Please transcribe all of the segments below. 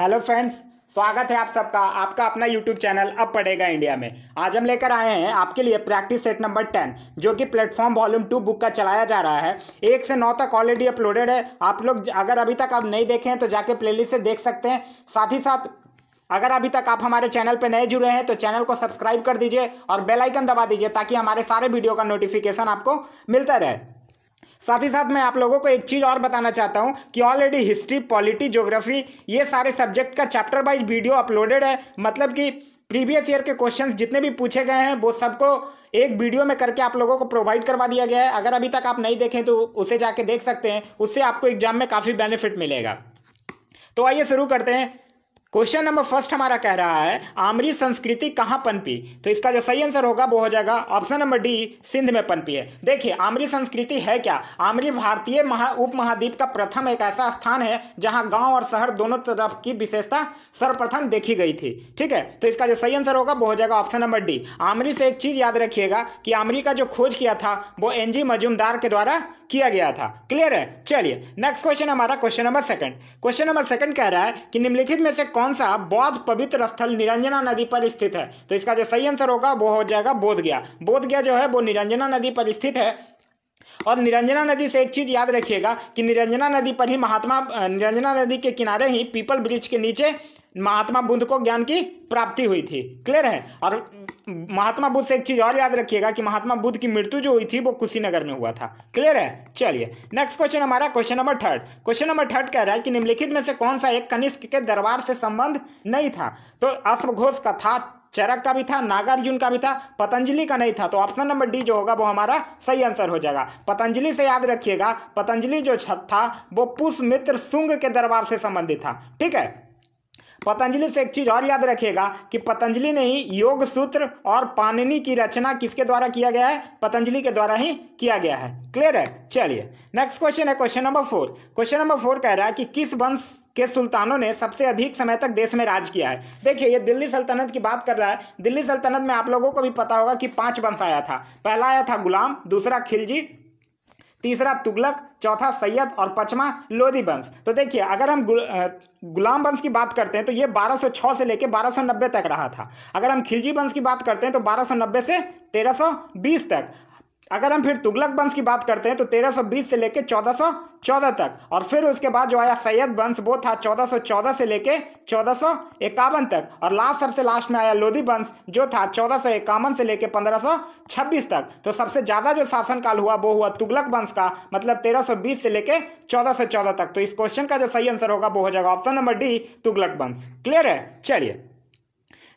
hello friends स्वागत है आप सबका आपका अपना यूट्यूब चैनल अब पड़ेगा इंडिया में आज हम लेकर आए हैं आपके लिए प्रैक्टिस सेट नंबर टेन जो कि प्लेटफॉर्म वॉल्यूम टू बुक का चलाया जा रहा है एक से नौ तक ऑलरेडी अपलोडेड है आप लोग अगर अभी तक आप नहीं देखे हैं तो जाके प्ले से देख सकते हैं साथ ही साथ अगर अभी तक आप हमारे चैनल पर नए जुड़े हैं तो चैनल को सब्सक्राइब कर दीजिए और बेलाइकन दबा दीजिए ताकि हमारे सारे वीडियो का नोटिफिकेशन आपको मिलता रहे साथ ही साथ मैं आप लोगों को एक चीज़ और बताना चाहता हूँ कि ऑलरेडी हिस्ट्री पॉलिटी ज्योग्राफी ये सारे सब्जेक्ट का चैप्टर वाइज वीडियो अपलोडेड है मतलब कि प्रीवियस ईयर के क्वेश्चंस जितने भी पूछे गए हैं वो सबको एक वीडियो में करके आप लोगों को प्रोवाइड करवा दिया गया है अगर अभी तक आप नहीं देखें तो उसे जाके देख सकते हैं उससे आपको एग्जाम में काफ़ी बेनिफिट मिलेगा तो आइए शुरू करते हैं क्वेश्चन नंबर फर्स्ट हमारा कह रहा है आमरी संस्कृति कहाँ पनपी तो इसका जो सही आंसर होगा वो हो जाएगा ऑप्शन नंबर डी सिंध में पनपी है देखिए आमरी संस्कृति है क्या आमरी भारतीय महा उप महाद्वीप का प्रथम एक ऐसा स्थान है जहाँ गांव और शहर दोनों तरफ की विशेषता सर्वप्रथम देखी गई थी ठीक है तो इसका जो सही आंसर होगा वो हो जाएगा ऑप्शन नंबर डी आमरी से एक चीज़ याद रखिएगा कि आमरी का जो खोज किया था वो एन मजूमदार के द्वारा किया गया था क्लियर है चलिए नेक्स्ट क्वेश्चन हमारा question number second question number second कह रहा है कि निम्नलिखित में से कौन सा बौद्ध पवित्र स्थल निरंजना नदी पर स्थित है तो इसका जो सही आंसर होगा वो हो जाएगा बोध गया बोध गया जो है वो निरंजना नदी पर स्थित है और निरंजना नदी से एक चीज़ याद रखिएगा कि निरंजना नदी पर ही महात्मा निरंजना नदी के किनारे ही पीपल ब्रिज के नीचे महात्मा बुद्ध को ज्ञान की प्राप्ति हुई थी क्लियर है और महात्मा बुद्ध से एक चीज़ और याद रखिएगा कि महात्मा बुद्ध की मृत्यु जो हुई थी वो कुशीनगर में हुआ था क्लियर है चलिए नेक्स्ट क्वेश्चन हमारा question number third question number third कह रहा है कि निम्नलिखित में से कौन सा एक कनिष्क के दरबार से संबंध नहीं था तो अश्वघोष का था चरक का भी था नागार्जुन का भी था पतंजलि का नहीं था तो ऑप्शन नंबर डी जो होगा वो हमारा सही आंसर हो जाएगा पतंजलि से याद रखिएगा पतंजलि जो छत था वो पुष्पमित्र सुंग के दरबार से संबंधित था ठीक है पतंजलि से एक चीज और याद रखेगा कि पतंजलि ने ही योग सूत्र और पाणिनि की रचना किसके द्वारा किया गया है पतंजलि के द्वारा ही किया गया है क्लियर है चलिए नेक्स्ट क्वेश्चन है question number four question number four कह रहा है कि किस वंश के सुल्तानों ने सबसे अधिक समय तक देश में राज किया है देखिए ये दिल्ली सल्तनत की बात कर रहा है दिल्ली सल्तनत में आप लोगों को भी पता होगा कि पांच वंश आया था पहला आया था गुलाम दूसरा खिलजी तीसरा तुगलक चौथा सैयद और पचमा लोधी वंश तो देखिए अगर हम गुलाम वंश की बात करते हैं तो ये 1206 से लेकर 1290 तक रहा था अगर हम खिलजी वंश की बात करते हैं तो 1290 से 1320 तक अगर हम फिर तुगलक वंश की बात करते हैं तो 1320 से लेकर 1414 तक और फिर उसके बाद जो आया सैयद वंश वो था 1414 से लेकर चौदह तक और लास्ट सबसे लास्ट में आया लोधी वंश जो था चौदह से लेकर पंद्रह तक तो सबसे ज़्यादा जो शासनकाल हुआ वो हुआ तुगलक वंश का मतलब 1320 से लेकर 1414 तक तो इस क्वेश्चन का जो सही आंसर होगा वो हो जाएगा ऑप्शन नंबर डी तुगलक वंश क्लियर है चलिए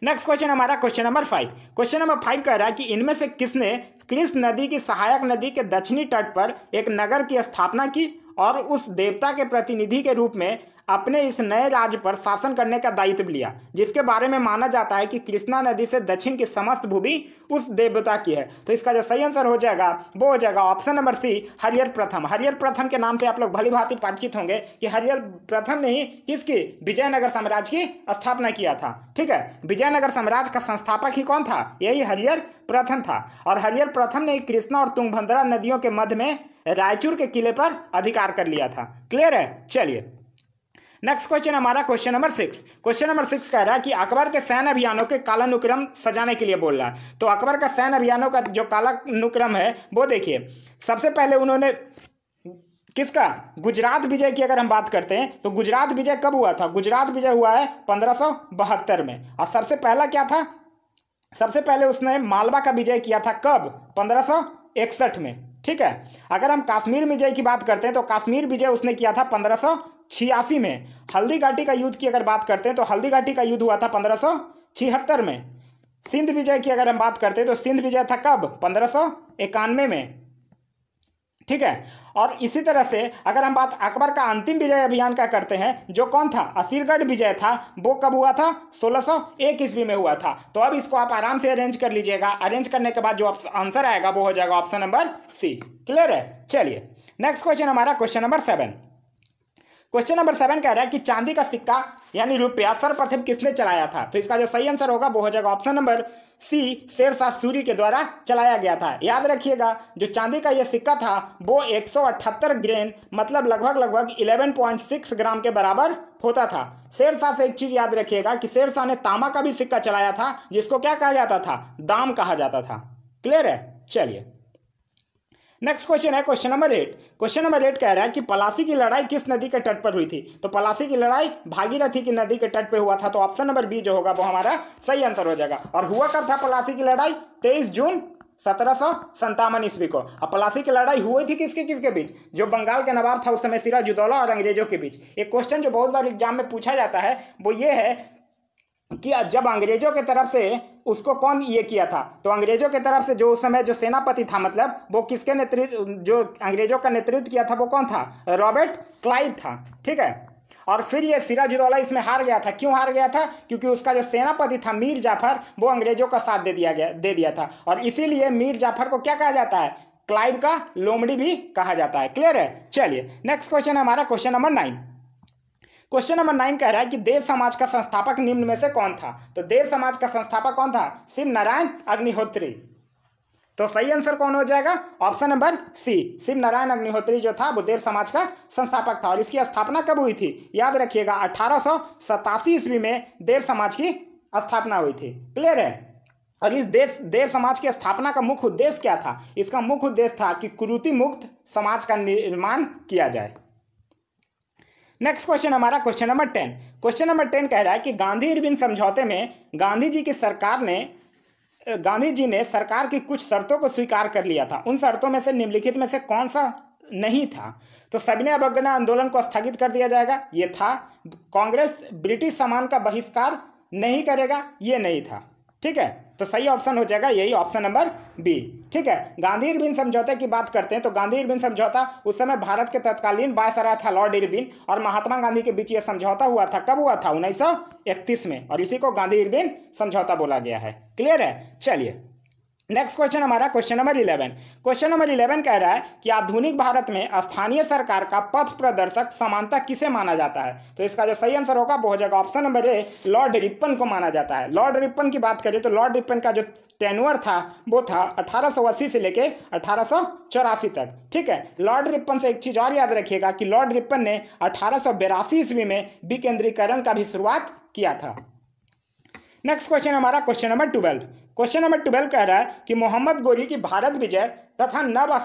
नेक्स्ट क्वेश्चन हमारा question number five question number five कह रहा है कि इनमें से किसने कृष्ण नदी की सहायक नदी के दक्षिणी तट पर एक नगर की स्थापना की और उस देवता के प्रतिनिधि के रूप में अपने इस नए राज्य पर शासन करने का दायित्व लिया जिसके बारे में माना जाता है कि कृष्णा नदी से दक्षिण की समस्त भूमि उस देवता की है तो इसका जो सही आंसर हो जाएगा वो हो जाएगा ऑप्शन नंबर सी हरियर प्रथम हरियर प्रथम के नाम से आप लोग भली भांति परिचित होंगे कि हरियर प्रथम ने ही किसकी विजयनगर साम्राज्य की स्थापना किया था ठीक है विजयनगर साम्राज्य का संस्थापक ही कौन था यही हरियर प्रथम था और हरियर प्रथम ने कृष्णा और तुंगभद्रा नदियों के मध्य में रायचूर के किले पर अधिकार कर लिया था क्लियर है चलिए नेक्स्ट क्वेश्चन हमारा question number six question number six कह रहा है कि अकबर के सैन्य अभियानों के कालानुक्रम सजाने के लिए बोल रहा है तो अकबर का सैन्य अभियानों का जो कालानुक्रम है वो देखिए सबसे पहले उन्होंने किसका गुजरात विजय की अगर हम बात करते हैं तो गुजरात विजय कब हुआ था गुजरात विजय हुआ है पंद्रह में और सबसे पहला क्या था सबसे पहले उसने मालवा का विजय किया था कब पंद्रह में ठीक है अगर हम कश्मीर विजय की बात करते हैं तो कश्मीर विजय उसने किया था पंद्रह छियासी में हल्दी घाटी का युद्ध की अगर बात करते हैं तो हल्दी घाटी का युद्ध हुआ था पंद्रह छिहत्तर में सिंध विजय की अगर हम बात करते हैं तो सिंध विजय था कब पंद्रह इक्यानवे में ठीक है और इसी तरह से अगर हम बात अकबर का अंतिम विजय अभियान का करते हैं जो कौन था असीरगढ़ विजय था वो कब हुआ था 1601 ईस्वी में हुआ था तो अब इसको आप आराम से अरेंज कर लीजिएगा अरेंज करने के बाद जो आंसर आएगा वो हो जाएगा ऑप्शन नंबर सी क्लियर है चलिए नेक्स्ट क्वेश्चन हमारा question number seven question number seven कह रहा है कि चांदी का सिक्का यानी रुपया सर्वप्रथम किसने चलाया था तो इसका जो सही आंसर होगा वो हो जाएगा option number C Sher Shah के द्वारा चलाया गया था याद रखिएगा जो चांदी का यह सिक्का था वो एक ग्रेन मतलब लगभग लगभग 11.6 ग्राम के बराबर होता था शेरशाह से एक चीज याद रखिएगा कि शेरशाह ने तांबा का भी सिक्का चलाया था जिसको क्या कहा जाता था दाम कहा जाता था क्लियर है चलिए नेक्स्ट क्वेश्चन है question number eight question number eight कह रहा है कि पलासी की लड़ाई किस नदी के तट पर हुई थी तो पलासी की लड़ाई भागीरथी की नदी के तट पर हुआ था तो ऑप्शन नंबर बी जो होगा वो हमारा सही आंसर हो जाएगा और हुआ कब था पलासी की लड़ाई तेईस जून सत्रह सौ संतावन ईस्वी को अब पलासी की लड़ाई हुई थी किसके किसके बीच जो बंगाल के नवाब था उस समय सिराजुदौला और अंग्रेजों के बीच एक क्वेश्चन जो बहुत बार एग्जाम में पूछा जाता है वो ये है किया जब अंग्रेजों के तरफ से उसको कौन ये किया था तो अंग्रेजों के तरफ से जो उस समय जो सेनापति था मतलब वो किसके नेतृत्व जो अंग्रेजों का नेतृत्व किया था वो कौन था रॉबर्ट क्लाइव था ठीक है और फिर ये सिराजुद्दौला इसमें हार गया था क्यों हार गया था क्योंकि उसका जो सेनापति था मीर जाफर वो अंग्रेजों का साथ दे दिया गया दे दिया था और इसीलिए मीर जाफर को क्या कहा जाता है क्लाइव का लोमड़ी भी कहा जाता है क्लियर है चलिए नेक्स्ट क्वेश्चन है हमारा question number nine question number nine कह रहा है कि देव समाज का संस्थापक निम्न में से कौन था तो देव समाज का संस्थापक कौन था शिव नारायण अग्निहोत्री तो सही आंसर कौन हो जाएगा option number C Shiv Narayan Agnihotri जो था वो देव समाज का संस्थापक था और इसकी स्थापना कब हुई थी याद रखिएगा अठारह ईस्वी में देव समाज की स्थापना हुई थी क्लियर है और इस देश देव समाज की स्थापना का मुख्य उद्देश्य क्या था इसका मुख्य उद्देश्य था कि कुरूति मुक्त समाज का निर्माण किया जाए नेक्स्ट क्वेश्चन हमारा question number ten question number ten कह रहा है कि गांधी इरविन समझौते में गांधी जी की सरकार ने गांधी जी ने सरकार की कुछ शर्तों को स्वीकार कर लिया था उन शर्तों में से निम्नलिखित में से कौन सा नहीं था तो सविनय अवज्ञा आंदोलन को स्थगित कर दिया जाएगा ये था कांग्रेस ब्रिटिश सामान का बहिष्कार नहीं करेगा ये नहीं था ठीक है तो सही ऑप्शन हो जाएगा यही ऑप्शन नंबर बी ठीक है गांधी इरबिन समझौते की बात करते हैं तो गांधी इरबिन समझौता उस समय भारत के तत्कालीन वायसराय था लॉर्ड इरबिन और महात्मा गांधी के बीच यह समझौता हुआ था कब हुआ था उन्नीस में और इसी को गांधी इरबिन समझौता बोला गया है क्लियर है चलिए नेक्स्ट क्वेश्चन हमारा question number eleven question number eleven कह रहा है कि आधुनिक भारत में स्थानीय सरकार का पथ प्रदर्शक समानता किसे माना जाता है तो इसका जो सही आंसर होगा वो हो जाएगा option number A Lord Ripon को माना जाता है लॉर्ड रिपन की बात करें तो लॉर्ड रिपन का जो टेनवर था वो था अठारह से लेके अठारह तक ठीक है लॉर्ड रिपन से एक चीज़ और याद रखिएगा कि लॉर्ड रिपन ने अठारह ईस्वी में विकेंद्रीकरण का भी शुरुआत किया था नेक्स्ट क्वेश्चन हमारा question number twelve question number twelve कह रहा है कि मोहम्मद गोरी की भारत विजय तथा नव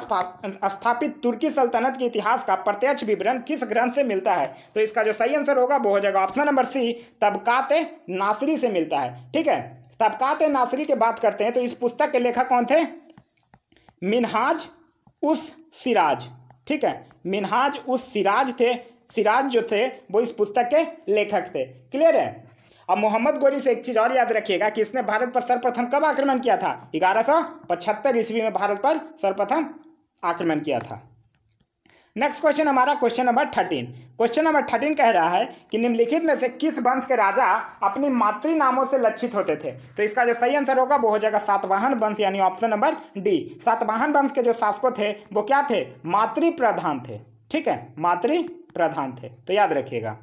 स्थापित तुर्की सल्तनत के इतिहास का प्रत्यक्ष विवरण किस ग्रंथ से मिलता है तो इसका जो सही आंसर होगा वो हो जाएगा ऑप्शन नंबर सी तबकात नासरी से मिलता है ठीक है तबकात नासरी की बात करते हैं तो इस पुस्तक के लेखक कौन थे मिनहाज उस सिराज ठीक है मिनहाज उस सिराज थे सिराज जो थे वो इस पुस्तक के लेखक थे क्लियर है अब मोहम्मद गोरी से एक चीज़ और याद रखिएगा कि इसने भारत पर सर्वप्रथम कब आक्रमण किया था ग्यारह सौ पचहत्तर ईस्वी में भारत पर सर्वप्रथम आक्रमण किया था नेक्स्ट क्वेश्चन हमारा question number thirteen question number thirteen कह रहा है कि निम्नलिखित में से किस वंश के राजा अपने मातृ नामों से लक्षित होते थे तो इसका जो सही आंसर होगा वो हो जाएगा सातवाहन वंश यानी ऑप्शन नंबर डी सातवाहन वंश के जो शासकों थे वो क्या थे मातृ प्रधान थे ठीक है मातृ प्रधान थे तो याद रखिएगा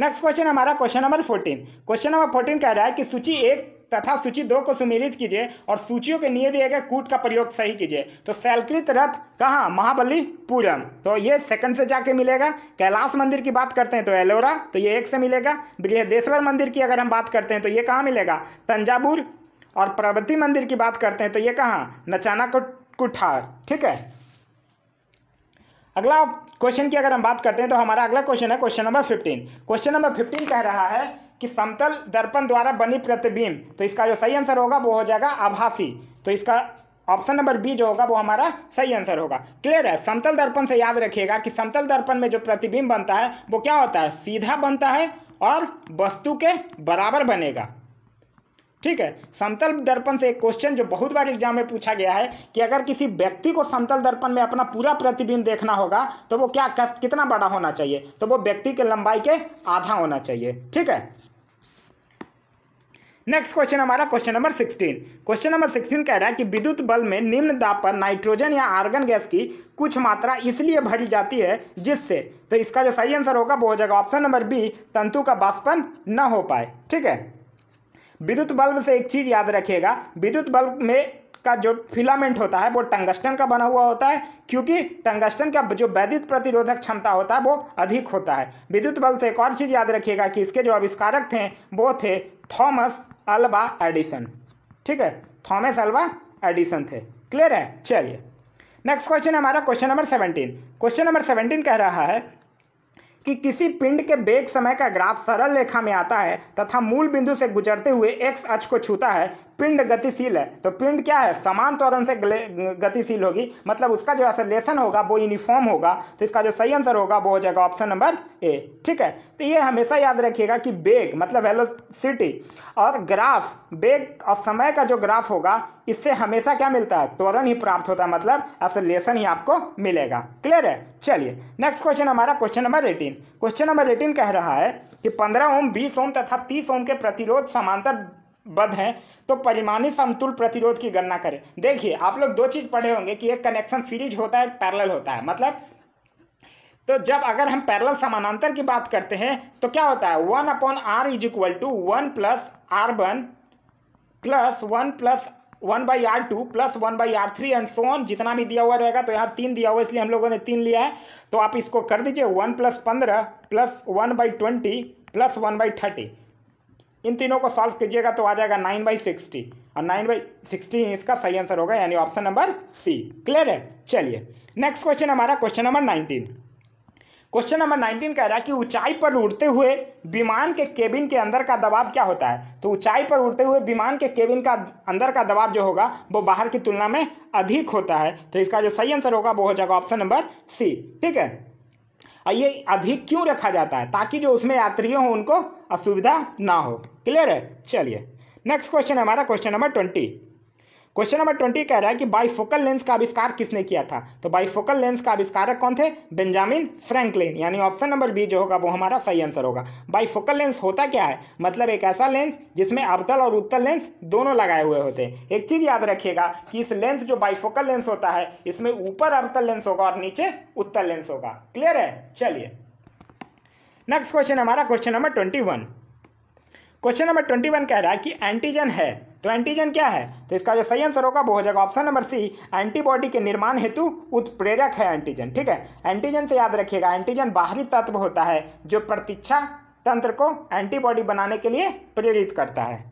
नेक्स्ट क्वेश्चन हमारा question number fourteen question number fourteen कह रहा है कि सूची एक तथा सूची दो को सुमिलित कीजिए और सूचियों के निये दिए गए कूट का प्रयोग सही कीजिए तो सैलकृत रथ कहाँ महाबली पूरम तो ये सेकंड से जाके मिलेगा कैलाश मंदिर की बात करते हैं तो एलोरा तो ये एक से मिलेगा बृहदेश्वर मंदिर की अगर हम बात करते हैं तो ये कहाँ मिलेगा तंजावुर और प्रगति मंदिर की बात करते हैं तो ये कहाँ नचाना कुठार ठीक है अगला क्वेश्चन की अगर हम बात करते हैं तो हमारा अगला क्वेश्चन है question number fifteen question number fifteen कह रहा है कि समतल दर्पण द्वारा बनी प्रतिबिंब तो इसका जो सही आंसर होगा वो हो जाएगा आभासी तो इसका ऑप्शन नंबर बी जो होगा वो हमारा सही आंसर होगा क्लियर है समतल दर्पण से याद रखिएगा कि समतल दर्पण में जो प्रतिबिंब बनता है वो क्या होता है सीधा बनता है और वस्तु के बराबर बनेगा ठीक है समतल दर्पण से एक क्वेश्चन जो बहुत बार एग्जाम में पूछा गया है कि अगर किसी व्यक्ति को समतल दर्पण में अपना पूरा प्रतिबिंब देखना होगा तो वो क्या कष्ट कितना बड़ा होना चाहिए तो वो व्यक्ति के लंबाई के आधा होना चाहिए ठीक है नेक्स्ट क्वेश्चन हमारा question number sixteen question number sixteen कह रहा है कि विद्युत बल में निम्न दाब पर नाइट्रोजन या आर्गन गैस की कुछ मात्रा इसलिए भरी जाती है जिससे तो इसका जो सही आंसर होगा वो हो जाएगा ऑप्शन नंबर बी तंतु का बाष्पन न हो पाए ठीक है विद्युत बल्ब से एक चीज़ याद रखिएगा विद्युत बल्ब में का जो फिलामेंट होता है वो टंगस्टन का बना हुआ होता है क्योंकि टंगस्टन का जो वैद्युत प्रतिरोधक क्षमता होता है वो अधिक होता है विद्युत बल से एक और चीज़ याद रखिएगा कि इसके जो आविष्कारक थे वो थे थॉमस अल्बा एडिसन ठीक है थॉमस अल्बा एडिसन थे क्लियर है चलिए नेक्स्ट क्वेश्चन हमारा question number seventeen question number seventeen कह रहा है कि किसी पिंड के बेग समय का ग्राफ सरल रेखा में आता है तथा मूल बिंदु से गुजरते हुए एक्स अक्ष को छूता है पिंड गतिशील है तो पिंड क्या है समान त्वरण से गतिशील होगी मतलब उसका जो असलेशन होगा वो यूनिफॉर्म होगा तो इसका जो सही आंसर होगा वो हो जाएगा ऑप्शन नंबर ए ठीक है तो ये हमेशा याद रखिएगा कि बेग मतलब वेलोसिटी और ग्राफ वेग और समय का जो ग्राफ होगा इससे हमेशा क्या मिलता है त्वरण ही प्राप्त होता है मतलब असलेशन ही आपको मिलेगा क्लियर है चलिए नेक्स्ट क्वेश्चन हमारा question number eighteen question number eighteen कह रहा है कि पंद्रह ओम बीस ओम तथा तीस ओम के प्रतिरोध समांतर बद हैं तो परिमाणी समतुल प्रतिरोध की गणना करें देखिए आप लोग दो चीज़ पढ़े होंगे कि एक कनेक्शन सीरीज होता है एक पैरल होता है मतलब तो जब अगर हम पैरल समानांतर की बात करते हैं तो क्या होता है one upon R is equal to one plus R one plus one plus one by R two plus one by R three and so on जितना भी दिया हुआ रहेगा तो यहाँ तीन दिया हुआ इसलिए हम लोगों ने तीन लिया है तो आप इसको कर दीजिए वन प्लस पंद्रह plus one by twenty plus one by thirty इन तीनों को सॉल्व कीजिएगा तो आ जाएगा नाइन बाई सिक्सटी और नाइन बाई सिक्सटी इसका सही आंसर होगा यानी ऑप्शन नंबर सी क्लियर है चलिए नेक्स्ट क्वेश्चन हमारा question number nineteen question number nineteen कह रहा है कि ऊंचाई पर उड़ते हुए विमान के केबिन के अंदर का दबाव क्या होता है तो ऊंचाई पर उड़ते हुए विमान के केबिन का अंदर का दबाव जो होगा वो बाहर की तुलना में अधिक होता है तो इसका जो सही आंसर होगा वो हो जाएगा ऑप्शन नंबर सी ठीक है और ये अधिक क्यों रखा जाता है ताकि जो उसमें यात्रियों हों उनको असुविधा ना हो क्लियर है चलिए नेक्स्ट क्वेश्चन है हमारा question number twenty question number twenty कह रहा है कि बाईफोकल लेंस का आविष्कार किसने किया था तो बाईफोकल लेंस का आविष्कारक कौन थे बेंजामिन फ्रैंकलिन यानी ऑप्शन नंबर बी जो होगा वो हमारा सही आंसर होगा बाईफोकल लेंस होता क्या है मतलब एक ऐसा लेंस जिसमें अवतल और उत्तल लेंस दोनों लगाए हुए होते हैं एक चीज़ याद रखिएगा कि इस लेंस जो बाईफोकल लेंस होता है इसमें ऊपर अवतल लेंस होगा और नीचे उत्तल लेंस होगा क्लियर है चलिए नेक्स्ट क्वेश्चन हमारा question number twenty one question number twenty one कह रहा है कि एंटीजन है तो एंटीजन क्या है तो इसका जो सही आंसर होगा वो हो जाएगा ऑप्शन नंबर सी एंटीबॉडी के निर्माण हेतु उत्प्रेरक है एंटीजन ठीक है एंटीजन से याद रखिएगा एंटीजन बाहरी तत्व होता है जो प्रतीक्षा तंत्र को एंटीबॉडी बनाने के लिए प्रेरित करता है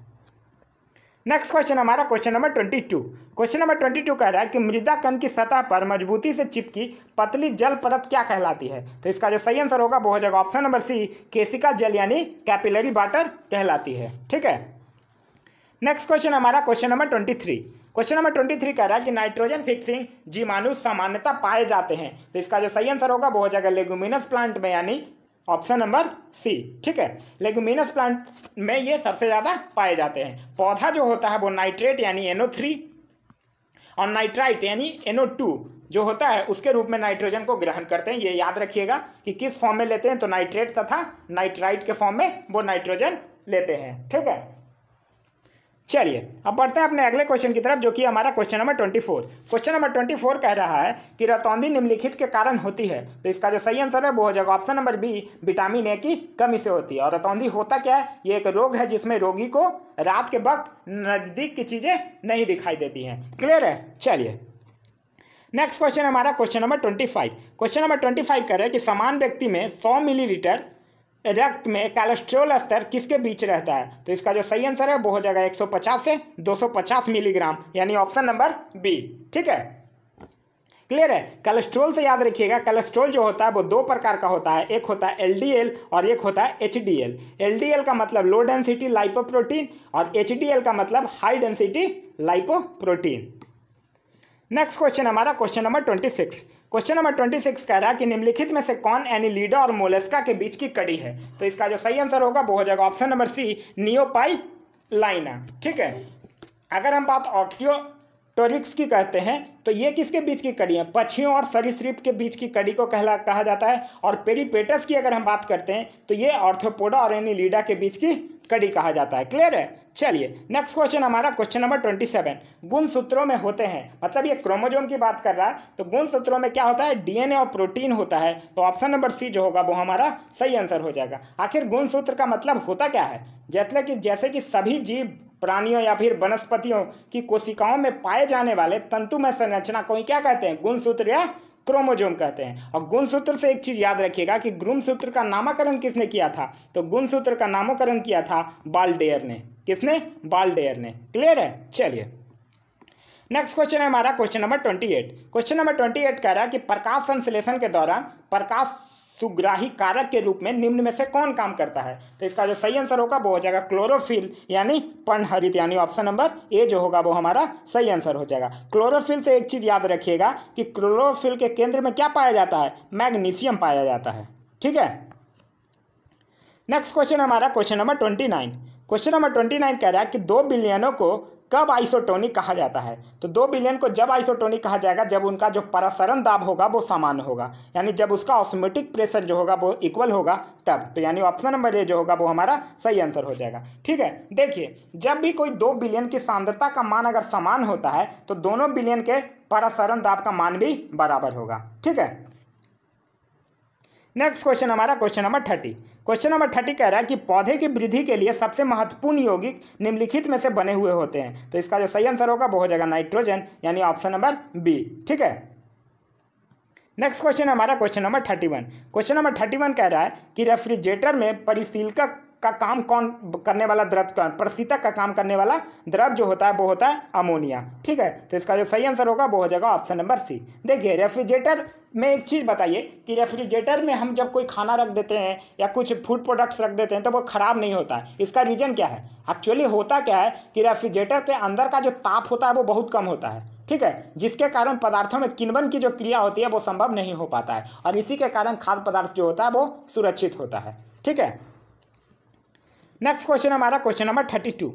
नेक्स्ट क्वेश्चन हमारा question number twenty two question number twenty two कह रहा है कि मृदा कण की सतह पर मजबूती से चिपकी पतली जल परत क्या कहलाती है तो इसका जो सही आंसर होगा वो हो जाएगा ऑप्शन नंबर सी केसिका जल यानी कैपिलरी वाटर कहलाती है ठीक है नेक्स्ट क्वेश्चन हमारा question number twenty three question number twenty three कह रहा है कि नाइट्रोजन फिक्सिंग जीवाणु सामान्यता पाए जाते हैं तो इसका जो सही आंसर होगा वो हो जाएगा लेगुमिनस प्लांट में यानी ऑप्शन नंबर सी ठीक है लेगुमिनस प्लांट में ये सबसे ज़्यादा पाए जाते हैं पौधा जो होता है वो नाइट्रेट यानी एनओ थ्री और नाइट्राइट यानी एनो टू जो होता है उसके रूप में नाइट्रोजन को ग्रहण करते हैं ये याद रखिएगा कि किस फॉर्म में लेते हैं तो नाइट्रेट तथा नाइट्राइट के फॉर्म में वो नाइट्रोजन लेते हैं ठीक है चलिए अब बढ़ते हैं अपने अगले क्वेश्चन की तरफ जो कि हमारा question number twenty four question number twenty four कह रहा है कि रतौंदी निम्नलिखित के कारण होती है तो इसका जो सही आंसर है वो हो जाएगा option number B vitamin A की कमी से होती है और रतौंदी होता क्या है ये एक रोग है जिसमें रोगी को रात के वक्त नज़दीक की चीज़ें नहीं दिखाई देती हैं क्लियर है चलिए नेक्स्ट क्वेश्चन हमारा question number twenty five question number twenty five कह रहे हैं कि समान व्यक्ति में सौ मिलीलीटर रक्त में कोलेस्ट्रोल स्तर किसके बीच रहता है तो इसका जो सही आंसर है वो हो जाएगा 150 से 250 मिलीग्राम यानी ऑप्शन नंबर बी ठीक है क्लियर है कोलेस्ट्रोल से याद रखिएगा कोलेस्ट्रोल जो होता है वो दो प्रकार का होता है एक होता है एलडीएल और एक होता है एचडीएल एलडीएल का मतलब लो डेंसिटी लाइपोप्रोटीन और एचडीएल का मतलब high density lipoprotein next question हमारा question number twenty six question number twenty six कह रहा है कि निम्नलिखित में से कौन एनिलीडा और मोलेस्का के बीच की कड़ी है तो इसका जो सही आंसर होगा वो हो जाएगा ऑप्शन नंबर सी नियोपाई लाइना ठीक है अगर हम बात ऑक्टियो टोरिक्स की कहते हैं तो ये किसके बीच की कड़ी है पक्षियों और सरीसृप के बीच की कड़ी को कहला कहा जाता है और पेरीपेटस की अगर हम बात करते हैं तो ये ऑर्थोपोडा और एनिलीडा के बीच की कड़ी कहा जाता है क्लियर है चलिए नेक्स्ट क्वेश्चन हमारा क्वेश्चन नंबर ट्वेंटी सेवन गुण सूत्रों में होते हैं मतलब ये क्रोमोजोम की बात कर रहा है तो गुण सूत्रों में क्या होता है डीएनए और प्रोटीन होता है तो ऑप्शन नंबर सी जो होगा वो हमारा सही आंसर हो जाएगा आखिर गुण सूत्र का मतलब होता क्या है जैसे कि जैसे कि सभी जीव प्राणियों या फिर वनस्पतियों की कोशिकाओं में पाए जाने वाले तंतुमय संरचना को ही क्या कहते हैं गुणसूत्र या क्रोमोजोम कहते हैं और गुणसूत्र से एक चीज याद रखिएगा कि गुणसूत्र का नामाकरण किसने किया था तो गुणसूत्र का नामकरण किया था बालडेयर ने किसने बालडेयर ने क्लियर है चलिए नेक्स्ट क्वेश्चन है हमारा question number twenty eight question number twenty eight कह रहा है कि प्रकाश संश्लेषण के दौरान प्रकाश सुग्राही कारक के रूप में निम्न में से कौन काम करता है तो इसका जो सही आंसर होगा वो हो जाएगा क्लोरोफिल यानी पर्णहरित यानी ऑप्शन नंबर ए जो होगा वो हमारा सही आंसर हो जाएगा क्लोरोफिल से एक चीज़ याद रखिएगा कि क्लोरोफिल के केंद्र में क्या पाया जाता है मैग्नीशियम पाया जाता है ठीक है नेक्स्ट क्वेश्चन हमारा question number twenty nine question number twenty nine कह रहा है कि दो बिलियनों को कब आइसोटोनिक कहा जाता है तो दो विलयन को जब आइसोटोनिक कहा जाएगा जब उनका जो परासरण दाब होगा वो समान होगा यानी जब उसका ऑस्मेटिक प्रेशर जो होगा वो इक्वल होगा तब तो यानी ऑप्शन नंबर ए जो होगा वो हमारा सही आंसर हो जाएगा ठीक है देखिए जब भी कोई दो बिलियन की सांद्रता का मान अगर समान होता है तो दोनों बिलियन के परासरण दाब का मान भी बराबर होगा ठीक है नेक्स्ट क्वेश्चन हमारा question number thirty question number thirty कह रहा है कि पौधे की वृद्धि के लिए सबसे महत्वपूर्ण यौगिक निम्नलिखित में से बने हुए होते हैं तो इसका जो सही आंसर होगा वो हो जाएगा नाइट्रोजन यानी ऑप्शन नंबर बी ठीक है नेक्स्ट क्वेश्चन हमारा question number thirty one question number thirty one कह रहा है कि रेफ्रिजरेटर में परिशीलक का काम कौन करने वाला द्रव कौन प्रसितक का काम करने वाला द्रव जो होता है वो होता है अमोनिया ठीक है तो इसका जो सही आंसर होगा वो हो जाएगा ऑप्शन नंबर सी देखिए रेफ्रिजरेटर मैं एक चीज़ बताइए कि रेफ्रिजरेटर में हम जब कोई खाना रख देते हैं या कुछ फूड प्रोडक्ट्स रख देते हैं तो वो ख़राब नहीं होता है इसका रीज़न क्या है एक्चुअली होता क्या है कि रेफ्रिजरेटर के अंदर का जो ताप होता है वो बहुत कम होता है ठीक है जिसके कारण पदार्थों में किनबन की जो क्रिया होती है वो संभव नहीं हो पाता है और इसी के कारण खाद्य पदार्थ जो होता है वो सुरक्षित होता है ठीक है नेक्स्ट क्वेश्चन हमारा question number thirty two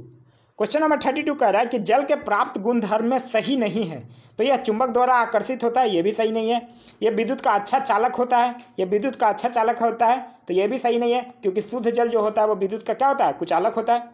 question number thirty two कह रहा है कि जल के प्राप्त गुणधर्म में सही नहीं है तो यह चुंबक द्वारा आकर्षित होता है यह भी सही नहीं है यह विद्युत का अच्छा चालक होता है यह विद्युत का अच्छा चालक होता है तो यह भी सही नहीं है क्योंकि शुद्ध जल जो होता है वो विद्युत का क्या होता है कुचालक होता है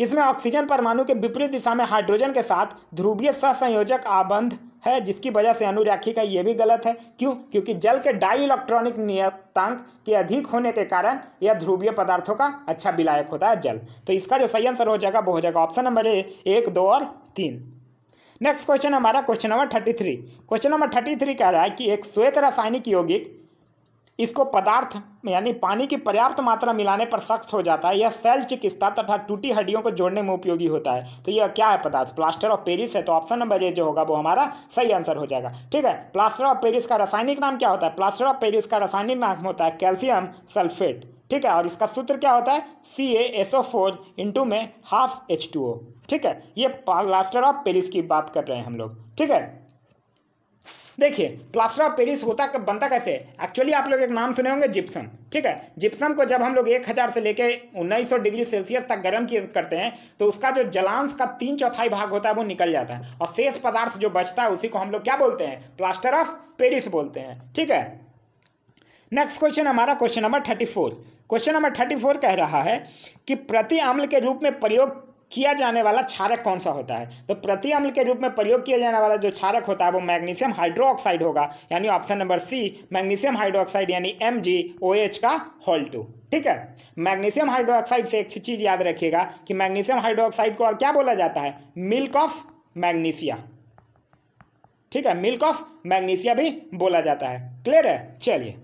इसमें ऑक्सीजन परमाणु के विपरीत दिशा में हाइड्रोजन के साथ ध्रुवीय सहसंयोजक आबंध है जिसकी वजह से अनुराखी का ये भी गलत है क्यों क्योंकि जल के डाई इलेक्ट्रॉनिक नियतांक के अधिक होने के कारण यह ध्रुवीय पदार्थों का अच्छा विलायक होता है जल तो इसका जो सही आंसर हो जाएगा वो हो जाएगा ऑप्शन नंबर ए एक दो और तीन नेक्स्ट क्वेश्चन हमारा question number thirty three question number thirty three कह रहा है कि एक श्वेत रासायनिक यौगिक इसको पदार्थ यानी पानी की पर्याप्त मात्रा मिलाने पर सख्त हो जाता है यह सेल चिकित्सा तथा टूटी हड्डियों को जोड़ने में उपयोगी होता है तो यह क्या है पदार्थ प्लास्टर ऑफ पेरिस है तो ऑप्शन नंबर ए जो होगा वो हमारा सही आंसर हो जाएगा ठीक है प्लास्टर ऑफ पेरिस का रासायनिक नाम क्या होता है प्लास्टर ऑफ पेरिस का रासायनिक नाम होता है कैल्शियम सल्फेट ठीक है और इसका सूत्र क्या होता है C A S O four into में हाफ एच टू ओ ठीक है ये प्लास्टर ऑफ पेरिस की बात कर रहे हैं हम लोग ठीक है देखिए प्लास्टर ऑफ पेरिस होता कब बनता कैसे एक्चुअली आप लोग एक नाम सुने होंगे जिप्सम ठीक है जिप्सम को जब हम लोग एक हज़ार से लेके 1900 डिग्री सेल्सियस तक गर्म किए करते हैं तो उसका जो जलांश का तीन चौथाई भाग होता है वो निकल जाता है और शेष पदार्थ जो बचता है उसी को हम लोग क्या बोलते हैं प्लास्टर ऑफ पेरिस बोलते हैं ठीक है नेक्स्ट क्वेश्चन हमारा question number thirty four question number thirty four कह रहा है कि प्रति अम्ल के रूप में प्रयोग किया जाने वाला क्षारक कौन सा होता है तो प्रति अम्ल के रूप में प्रयोग किया जाने वाला जो क्षारक होता है वो मैग्नीशियम हाइड्रोक्साइड होगा यानी option number C magnesium hydroxide यानी एम जी ओ एच का होल टू ठीक है मैग्नीशियम हाइड्रोक्साइड से एक चीज़ याद रखिएगा कि मैग्नीशियम हाइड्रोक्साइड को और क्या बोला जाता है मिल्क ऑफ मैग्नीशिया ठीक है मिल्क ऑफ मैग्नीशिया भी बोला जाता है क्लियर है चलिए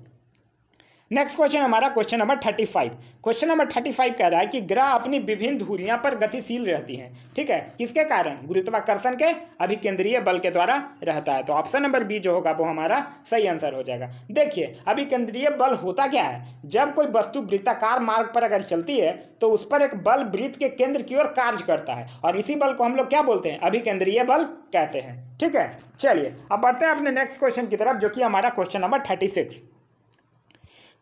नेक्स्ट क्वेश्चन हमारा question number thirty five question number thirty five कह रहा है कि ग्रह अपनी विभिन्न धूलियां पर गतिशील रहती हैं ठीक है किसके कारण गुरुत्वाकर्षण के अभिकेंद्रीय बल के द्वारा रहता है तो ऑप्शन नंबर बी जो होगा वो हमारा सही आंसर हो जाएगा देखिए अभिकेंद्रीय बल होता क्या है जब कोई वस्तु वृत्ताकार मार्ग पर अगर चलती है तो उस पर एक बल वृत्त के केंद्र की ओर कार्य करता है और इसी बल को हम लोग क्या बोलते हैं अभिकेंद्रीय बल कहते हैं ठीक है चलिए अब बढ़ते हैं अपने नेक्स्ट क्वेश्चन की तरफ जो कि हमारा question number thirty six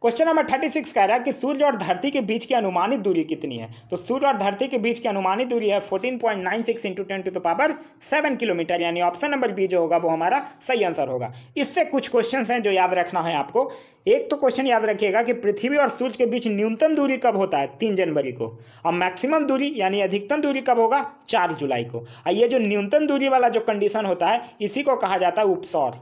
question number thirty six कह रहा है कि सूर्य और धरती के बीच की अनुमानित दूरी कितनी है तो सूर्य और धरती के बीच की अनुमानित दूरी है fourteen point nine six into ten to the power seven kilometre यानी ऑप्शन नंबर बी जो होगा वो हमारा सही आंसर होगा इससे कुछ क्वेश्चन हैं जो याद रखना है आपको एक तो क्वेश्चन याद रखिएगा कि पृथ्वी और सूर्य के बीच न्यूनतम दूरी कब होता है तीन जनवरी को और मैक्सिमम दूरी यानी अधिकतम दूरी कब होगा चार जुलाई को और ये जो न्यूनतम दूरी वाला जो कंडीशन होता है इसी को कहा जाता है उपसौर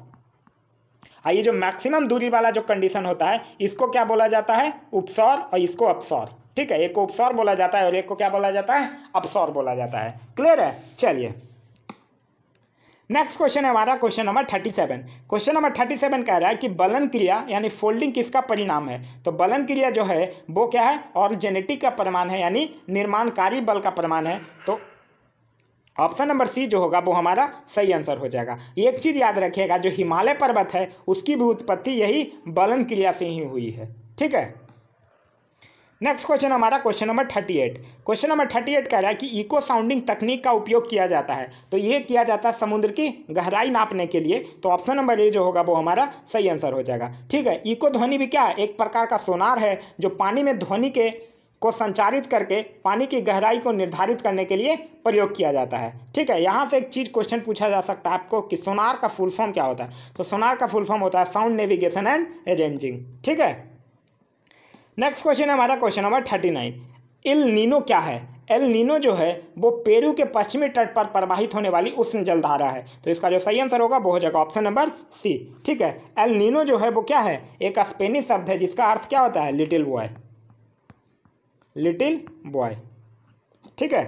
हाँ, ये जो मैक्सिमम दूरी वाला जो कंडीशन होता है इसको क्या बोला जाता है उपसौर और इसको अपसौर ठीक है एक को उपसौर बोला जाता है और एक को क्या बोला जाता है अपसौर बोला जाता है क्लियर है चलिए नेक्स्ट क्वेश्चन है हमारा question number thirty seven question number thirty seven कह रहा है कि बलन क्रिया यानी फोल्डिंग किसका परिणाम है तो बलन क्रिया जो है वो क्या है और जेनेटिक का प्रमाण है यानी निर्माणकारी बल का प्रमाण है तो ऑप्शन नंबर सी जो होगा वो हमारा सही आंसर हो जाएगा एक चीज़ याद रखिएगा जो हिमालय पर्वत है उसकी भी उत्पत्ति यही बलन क्रिया से ही हुई है ठीक है नेक्स्ट क्वेश्चन हमारा question number thirty eight question number thirty eight कह रहा है कि इको साउंडिंग तकनीक का उपयोग किया जाता है तो ये किया जाता है समुद्र की गहराई नापने के लिए तो ऑप्शन नंबर ए जो होगा वो हमारा सही आंसर हो जाएगा ठीक है इको ध्वनि भी क्या है एक प्रकार का सोनार है जो पानी में ध्वनि के को संचारित करके पानी की गहराई को निर्धारित करने के लिए प्रयोग किया जाता है ठीक है यहाँ से एक चीज़ क्वेश्चन पूछा जा सकता है आपको कि सोनार का फुल फॉर्म क्या होता है तो सोनार का फुल फॉर्म होता है साउंड नेविगेशन एंड अरेंजिंग ठीक है नेक्स्ट क्वेश्चन है हमारा question number thirty nine El Nino क्या है एल नीनो जो है वो पेरू के पश्चिमी तट पर प्रवाहित होने वाली उष्ण जलधारा है तो इसका जो सही आंसर होगा वो हो जाएगा ऑप्शन नंबर सी ठीक है एल नीनो जो है वो क्या है एक स्पेनिश शब्द है जिसका अर्थ क्या होता है लिटिल बॉय लिटिल बॉय ठीक है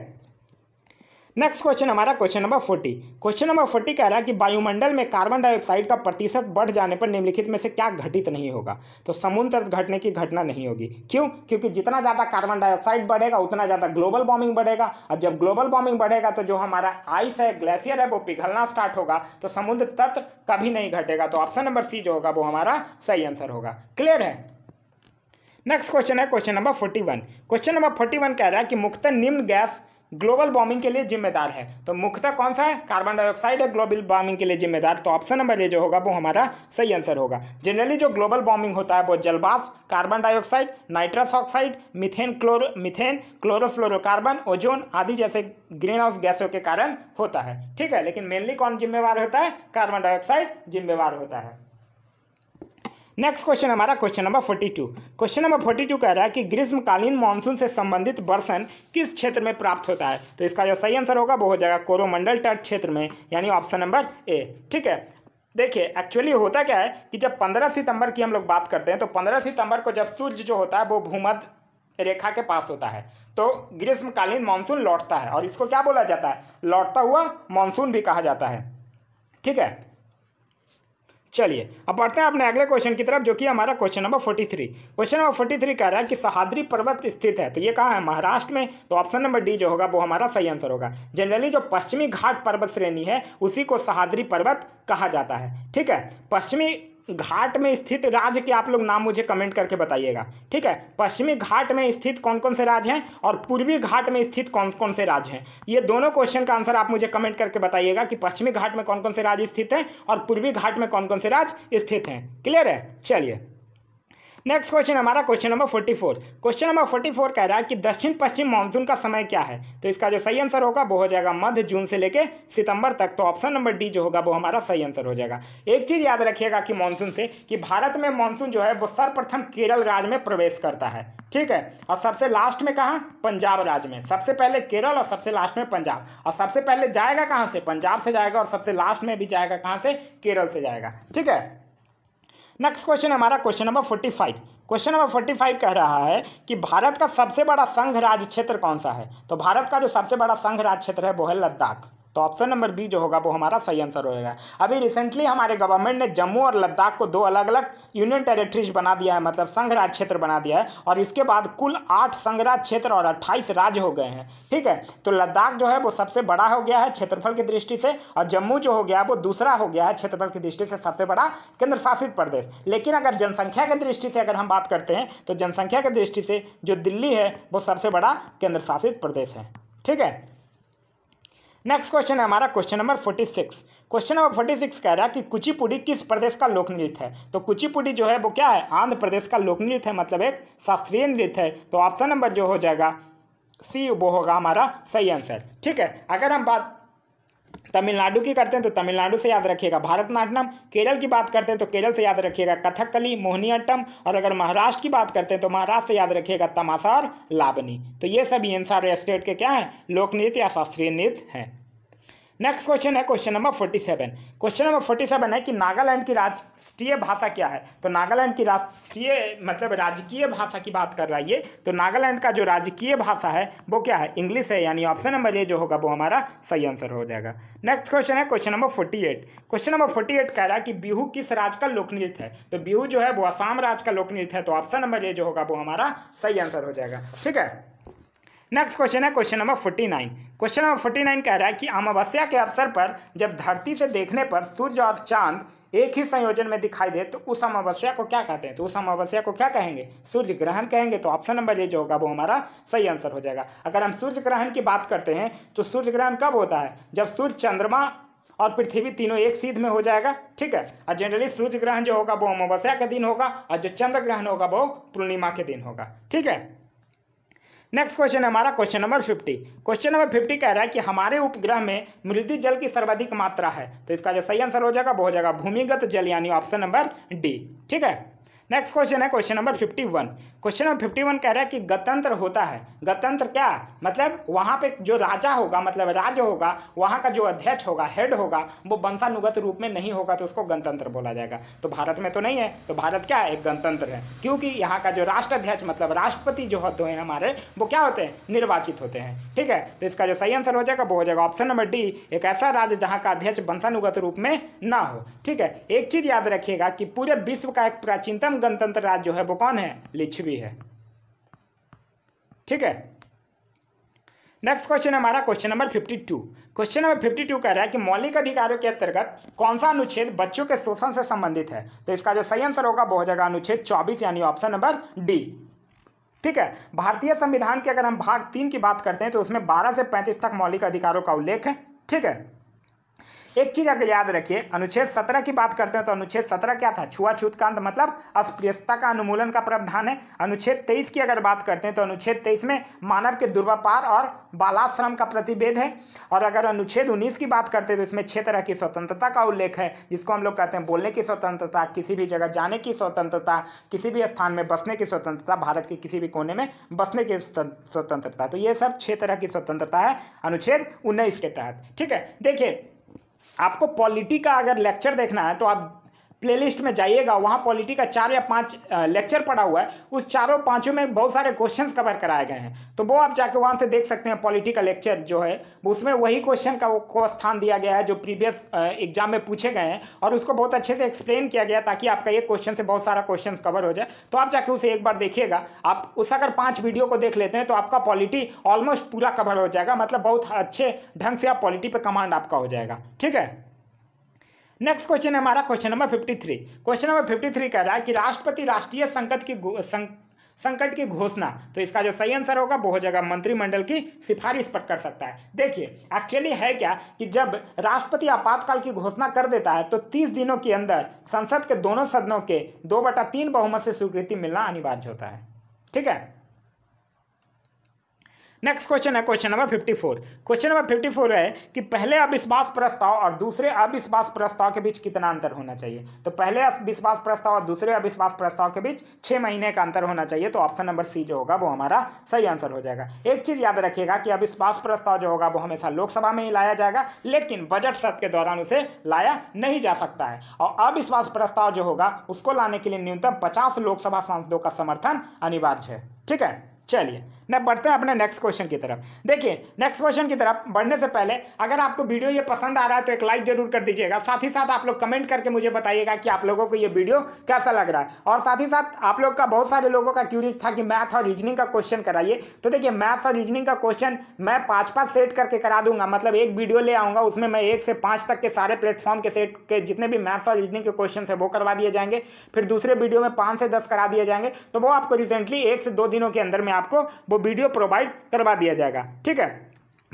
नेक्स्ट क्वेश्चन हमारा question number forty question number forty कह रहा है कि वायुमंडल में कार्बन डाइऑक्साइड का प्रतिशत बढ़ जाने पर निम्नलिखित में से क्या घटित नहीं होगा तो समुद्र घटने की घटना नहीं होगी क्यों क्योंकि जितना ज़्यादा कार्बन डाइऑक्साइड बढ़ेगा उतना ज़्यादा ग्लोबल वार्मिंग बढ़ेगा और जब ग्लोबल वार्मिंग बढ़ेगा तो जो हमारा आइस है ग्लेशियर है वो पिघलना स्टार्ट होगा तो समुद्र तत्व कभी नहीं घटेगा तो ऑप्शन नंबर सी जो होगा वो हमारा सही आंसर होगा क्लियर है नेक्स्ट क्वेश्चन है question number forty one question number forty one कह रहा है कि मुख्यतः निम्न गैस ग्लोबल वार्मिंग के लिए जिम्मेदार है तो मुख्यतः कौन सा है कार्बन डाइऑक्साइड है ग्लोबल वार्मिंग के लिए जिम्मेदार तो ऑप्शन नंबर ये जो होगा वो हमारा सही आंसर होगा जनरली जो ग्लोबल वार्मिंग होता है वो जलवास carbon dioxide nitrous oxide methane chloro methane chlorofluorocarbon ozone आदि जैसे ग्रीन हाउस गैसों के कारण होता है ठीक है लेकिन मेनली कौन जिम्मेवार होता है कार्बन डाइऑक्साइड जिम्मेवार होता है नेक्स्ट क्वेश्चन हमारा question number forty two question number forty two कह रहा है कि ग्रीष्मकालीन मानसून से संबंधित वर्षण किस क्षेत्र में प्राप्त होता है तो इसका जो सही आंसर होगा वो हो जाएगा कोरोमंडल तट क्षेत्र में यानी ऑप्शन नंबर ए ठीक है देखिए एक्चुअली होता क्या है कि जब पंद्रह सितंबर की हम लोग बात करते हैं तो पंद्रह सितंबर को जब सूर्य जो होता है वो भूमध रेखा के पास होता है तो ग्रीष्मकालीन मानसून लौटता है और इसको क्या बोला जाता है लौटता हुआ मानसून भी कहा जाता है ठीक है चलिए अब बढ़ते हैं अपने अगले क्वेश्चन की तरफ जो कि हमारा question number forty three question number forty three कह रहा है कि सहाद्री पर्वत स्थित है तो ये कहाँ है महाराष्ट्र में तो ऑप्शन नंबर डी जो होगा वो हमारा सही आंसर होगा जनरली जो पश्चिमी घाट पर्वत श्रेणी है उसी को सहाद्री पर्वत कहा जाता है ठीक है पश्चिमी घाट में स्थित राज्य के आप लोग नाम मुझे कमेंट करके बताइएगा ठीक है पश्चिमी घाट में स्थित कौन कौन से राज्य हैं और पूर्वी घाट में स्थित कौन कौन से राज्य हैं ये दोनों क्वेश्चन का आंसर आप मुझे कमेंट करके बताइएगा कि पश्चिमी घाट में कौन कौन से राज्य स्थित हैं और पूर्वी घाट में कौन कौन से राज्य स्थित हैं क्लियर है चलिए नेक्स्ट क्वेश्चन हमारा question number forty four question number forty four कह रहा है कि दक्षिण पश्चिम मानसून का समय क्या है तो इसका जो सही आंसर होगा वो हो जाएगा मध्य जून से लेकर सितंबर तक तो ऑप्शन नंबर डी जो होगा वो हमारा सही आंसर हो जाएगा एक चीज़ याद रखिएगा कि मानसून से कि भारत में मानसून जो है वो सर्वप्रथम केरल राज्य में प्रवेश करता है ठीक है और सबसे लास्ट में कहा पंजाब राज्य में सबसे पहले केरल और सबसे लास्ट में पंजाब और सबसे पहले जाएगा कहाँ से पंजाब से जाएगा और सबसे लास्ट में भी जाएगा कहाँ से केरल से जाएगा ठीक है नेक्स्ट क्वेश्चन हमारा question number forty five question number forty five कह रहा है कि भारत का सबसे बड़ा संघ राज्य क्षेत्र कौन सा है तो भारत का जो सबसे बड़ा संघ राज्य क्षेत्र है वो है लद्दाख तो ऑप्शन नंबर बी जो होगा वो हमारा सही आंसर होएगा अभी रिसेंटली हमारे गवर्नमेंट ने जम्मू और लद्दाख को दो अलग अलग यूनियन टेरिटरीज बना दिया है मतलब संघराज क्षेत्र बना दिया है और इसके बाद कुल आठ संघराज क्षेत्र और अट्ठाईस राज्य हो गए हैं ठीक है तो लद्दाख जो है वो सबसे बड़ा हो गया है क्षेत्रफल की दृष्टि से और जम्मू जो हो गया वो दूसरा हो गया है क्षेत्रफल की दृष्टि से सबसे बड़ा केंद्र शासित प्रदेश लेकिन अगर जनसंख्या की दृष्टि से अगर हम बात करते हैं तो जनसंख्या की दृष्टि से जो दिल्ली है वो सबसे बड़ा केंद्र शासित प्रदेश है ठीक है नेक्स्ट क्वेश्चन है हमारा question number forty six question number forty six कह रहा है कि कुचिपुड़ी किस प्रदेश का लोक नृत्य है तो कुचिपुड़ी जो है वो क्या है आंध्र प्रदेश का लोक नृत्य है मतलब एक शास्त्रीय नृत्य है तो ऑप्शन नंबर जो हो जाएगा सी वो होगा हमारा सही आंसर ठीक है अगर हम बात तमिलनाडु की करते हैं तो तमिलनाडु से याद रखिएगा भारतनाट्यम केरल की बात करते हैं तो केरल से याद रखिएगा कथकली अट्टम और अगर महाराष्ट्र की बात करते हैं तो महाराष्ट्र से याद रखिएगा तमाशा और लाबनी तो ये सभी सारे स्टेट के क्या हैं लोक नृत्य या शास्त्रीय नृत्य हैं नेक्स्ट क्वेश्चन है question number forty seven question number forty seven है कि नागालैंड की राष्ट्रीय भाषा क्या है तो नागालैंड की राष्ट्रीय मतलब राजकीय भाषा की बात कर रहा है ये तो नागालैंड का जो राजकीय भाषा है वो क्या है इंग्लिश है यानी ऑप्शन नंबर ए जो होगा वो हमारा सही आंसर हो जाएगा नेक्स्ट क्वेश्चन है question number forty eight question number forty eight कह रहा है कि बिहू किस राज्य का लोकनृत्य है तो बिहू जो है वो आसाम राज्य का लोकनृत्य है तो ऑप्शन नंबर ए जो होगा वो हमारा सही आंसर हो जाएगा ठीक है नेक्स्ट क्वेश्चन है question number forty nine question number forty nine कह रहा है कि अमावस्या के अवसर पर जब धरती से देखने पर सूर्य और चांद एक ही संयोजन में दिखाई दे तो उस अमावस्या को क्या कहते हैं तो उस अमावस्या को क्या कहेंगे सूर्य ग्रहण कहेंगे तो ऑप्शन नंबर ये जो होगा वो हमारा सही आंसर हो जाएगा अगर हम सूर्य ग्रहण की बात करते हैं तो सूर्य ग्रहण कब होता है जब सूर्य चंद्रमा और पृथ्वी तीनों एक सीध में हो जाएगा ठीक है और जनरली सूर्य ग्रहण जो होगा वो अमावस्या के दिन होगा और जो चंद्र ग्रहण होगा वो पूर्णिमा के दिन होगा ठीक है नेक्स्ट क्वेश्चन है हमारा question number fifty question number fifty कह रहा है कि हमारे उपग्रह में मृत्यु जल की सर्वाधिक मात्रा है तो इसका जो सही आंसर हो जाएगा वो हो जाएगा भूमिगत जल यानी ऑप्शन नंबर डी ठीक है नेक्स्ट क्वेश्चन है question number fifty one question number fifty one कह रहा है कि गतंत्र होता है गतंत्र क्या मतलब वहाँ पे जो राजा होगा मतलब राज्य होगा वहाँ का जो अध्यक्ष होगा हेड होगा वो वंशानुगत रूप में नहीं होगा तो उसको गणतंत्र बोला जाएगा तो भारत में तो नहीं है तो भारत क्या है एक गणतंत्र है क्योंकि यहाँ का जो राष्ट्र अध्यक्ष मतलब राष्ट्रपति जो होते हैं हमारे वो क्या होते हैं निर्वाचित होते हैं ठीक है तो इसका जो सही आंसर हो जाएगा वो हो जाएगा ऑप्शन नंबर डी एक ऐसा राज्य जहाँ का अध्यक्ष वंशानुगत रूप में ना हो ठीक है एक चीज़ याद रखिएगा कि पूरे विश्व का एक प्राचीनतम गणतंत्र राज्य जो है वो कौन है लिच्छवी है ठीक है नेक्स्ट क्वेश्चन हमारा question number fifty two question number fifty two कह रहा है कि मौलिक अधिकारों के अंतर्गत कौन सा अनुच्छेद बच्चों के शोषण से संबंधित है तो इसका जो सही आंसर होगा वो हो जाएगा अनुच्छेद चौबीस यानी ऑप्शन नंबर डी ठीक है भारतीय संविधान के अगर हम भाग तीन की बात करते हैं तो उसमें बारह से पैंतीस तक मौलिक अधिकारों का उल्लेख है ठीक है एक चीज़ अगर याद रखिए अनुच्छेद सत्रह की बात करते हैं तो अनुच्छेद सत्रह क्या था छुआछूत कांत मतलब अस्पृश्यता का अनुमूलन का प्रावधान है अनुच्छेद तेईस की अगर बात करते हैं तो अनुच्छेद तेईस में मानव के दुर्व्यापार और बालाश्रम का प्रतिबेध है और अगर अनुच्छेद उन्नीस की बात करते हैं तो इसमें छह तरह की स्वतंत्रता का उल्लेख है जिसको हम लोग कहते हैं बोलने की स्वतंत्रता किसी भी जगह जाने की स्वतंत्रता किसी भी स्थान में बसने की स्वतंत्रता भारत के किसी भी कोने में बसने की स्वतंत्रता तो ये सब छह तरह की स्वतंत्रता है अनुच्छेद उन्नीस के तहत ठीक है देखिए आपको पॉलिटी का अगर लेक्चर देखना है तो आप प्लेलिस्ट में जाइएगा वहाँ पॉलिटी का चार या पांच लेक्चर पड़ा हुआ है उस चारों पांचों में बहुत सारे क्वेश्चंस कवर कराए गए हैं तो वो आप जाके वहाँ से देख सकते हैं पॉलिटी का लेक्चर जो है उसमें वही क्वेश्चन का को स्थान दिया गया है जो प्रीवियस एग्जाम में पूछे गए हैं और उसको बहुत अच्छे से एक्सप्लेन किया गया ताकि आपका एक क्वेश्चन से बहुत सारा क्वेश्चन कवर हो जाए तो आप जाके उसे एक बार देखिएगा आप उस अगर पाँच वीडियो को देख लेते हैं तो आपका पॉलिटी ऑलमोस्ट पूरा कवर हो जाएगा मतलब बहुत अच्छे ढंग से आप पॉलिटी पर कमांड आपका हो जाएगा ठीक है नेक्स्ट क्वेश्चन है हमारा question number fifty three question number fifty three कह रहा है कि राष्ट्रपति राष्ट्रीय संकट की संकट की घोषणा तो इसका जो सही आंसर होगा बहुत जगह मंत्रिमंडल की सिफारिश पर कर सकता है देखिए एक्चुअली है क्या कि जब राष्ट्रपति आपातकाल की घोषणा कर देता है तो 30 दिनों के अंदर संसद के दोनों सदनों के दो बटा तीन बहुमत से स्वीकृति मिलना अनिवार्य होता है ठीक है नेक्स्ट क्वेश्चन है question number fifty four question number fifty four है कि पहले अविश्वास प्रस्ताव और दूसरे अविश्वास प्रस्ताव के बीच कितना अंतर होना चाहिए तो पहले अविश्वास प्रस्ताव और दूसरे अविश्वास प्रस्ताव के बीच छः महीने का अंतर होना चाहिए तो ऑप्शन नंबर सी जो होगा वो हमारा सही आंसर हो जाएगा एक चीज़ याद रखिएगा कि अविश्वास प्रस्ताव जो होगा वो हमेशा लोकसभा में ही लाया जाएगा लेकिन बजट सत्र के दौरान उसे लाया नहीं जा सकता है और अविश्वास प्रस्ताव जो होगा उसको लाने के लिए न्यूनतम पचास लोकसभा सांसदों का समर्थन अनिवार्य है ठीक है चलिए ना बढ़ते हैं अपने नेक्स्ट क्वेश्चन की तरफ देखिए नेक्स्ट क्वेश्चन की तरफ बढ़ने से पहले अगर आपको वीडियो ये पसंद आ रहा है तो एक लाइक जरूर कर दीजिएगा साथ ही साथ आप लोग कमेंट करके मुझे बताइएगा कि आप लोगों को ये वीडियो कैसा लग रहा है और साथ ही साथ आप लोग का बहुत सारे लोगों का क्यूरियस था कि मैथ और रीजनिंग का क्वेश्चन कराइए तो देखिए मैथ्स और रीजनिंग का क्वेश्चन मैं पाँच पाँच सेट करके करा दूंगा मतलब एक वीडियो ले आऊँगा उसमें मैं एक से पाँच तक के सारे प्लेटफॉर्म के सेट के जितने भी मैथ्स और रीजनिंग के क्वेश्चन है वो करवा दिए जाएंगे फिर दूसरे वीडियो में पाँच से दस करा दिए जाएंगे तो वो आपको रिसेंटली एक से दो दिनों के अंदर में आपको वो वीडियो प्रोवाइड करवा दिया जाएगा ठीक है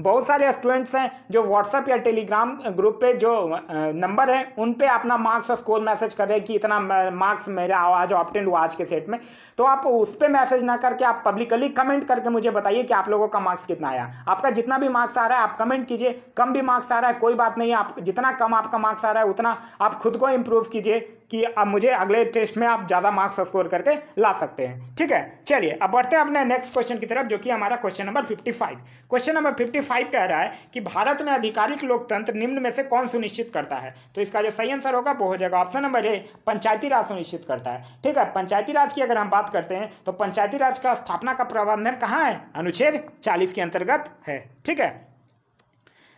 बहुत सारे स्टूडेंट्स हैं जो व्हाट्सएप या टेलीग्राम ग्रुप पे जो नंबर है उन पे अपना मार्क्स स्कोर मैसेज कर रहे हैं कि इतना मार्क्स मेरा आज ऑप्टेंट हुआ आज के सेट में तो आप उस पर मैसेज ना करके आप पब्लिकली कमेंट करके मुझे बताइए कि आप लोगों का मार्क्स कितना आया आपका जितना भी मार्क्स आ रहा है आप कमेंट कीजिए कम भी मार्क्स आ रहा है कोई बात नहीं आप जितना कम आपका मार्क्स आ रहा है उतना आप खुद को इम्प्रूव कीजिए कि अब मुझे अगले टेस्ट में आप ज़्यादा मार्क्स स्कोर करके ला सकते हैं ठीक है चलिए अब बढ़ते हैं अपने नेक्स्ट क्वेश्चन की तरफ जो कि हमारा question number fifty five question number fifty five कह रहा है कि भारत में आधिकारिक लोकतंत्र निम्न में से कौन सुनिश्चित करता है तो इसका जो सही आंसर होगा वो हो जाएगा ऑप्शन नंबर ए पंचायती राज सुनिश्चित करता है ठीक है पंचायती राज की अगर हम बात करते हैं तो पंचायती राज का स्थापना का प्रबंधन कहाँ है अनुच्छेद चालीस के अंतर्गत है ठीक है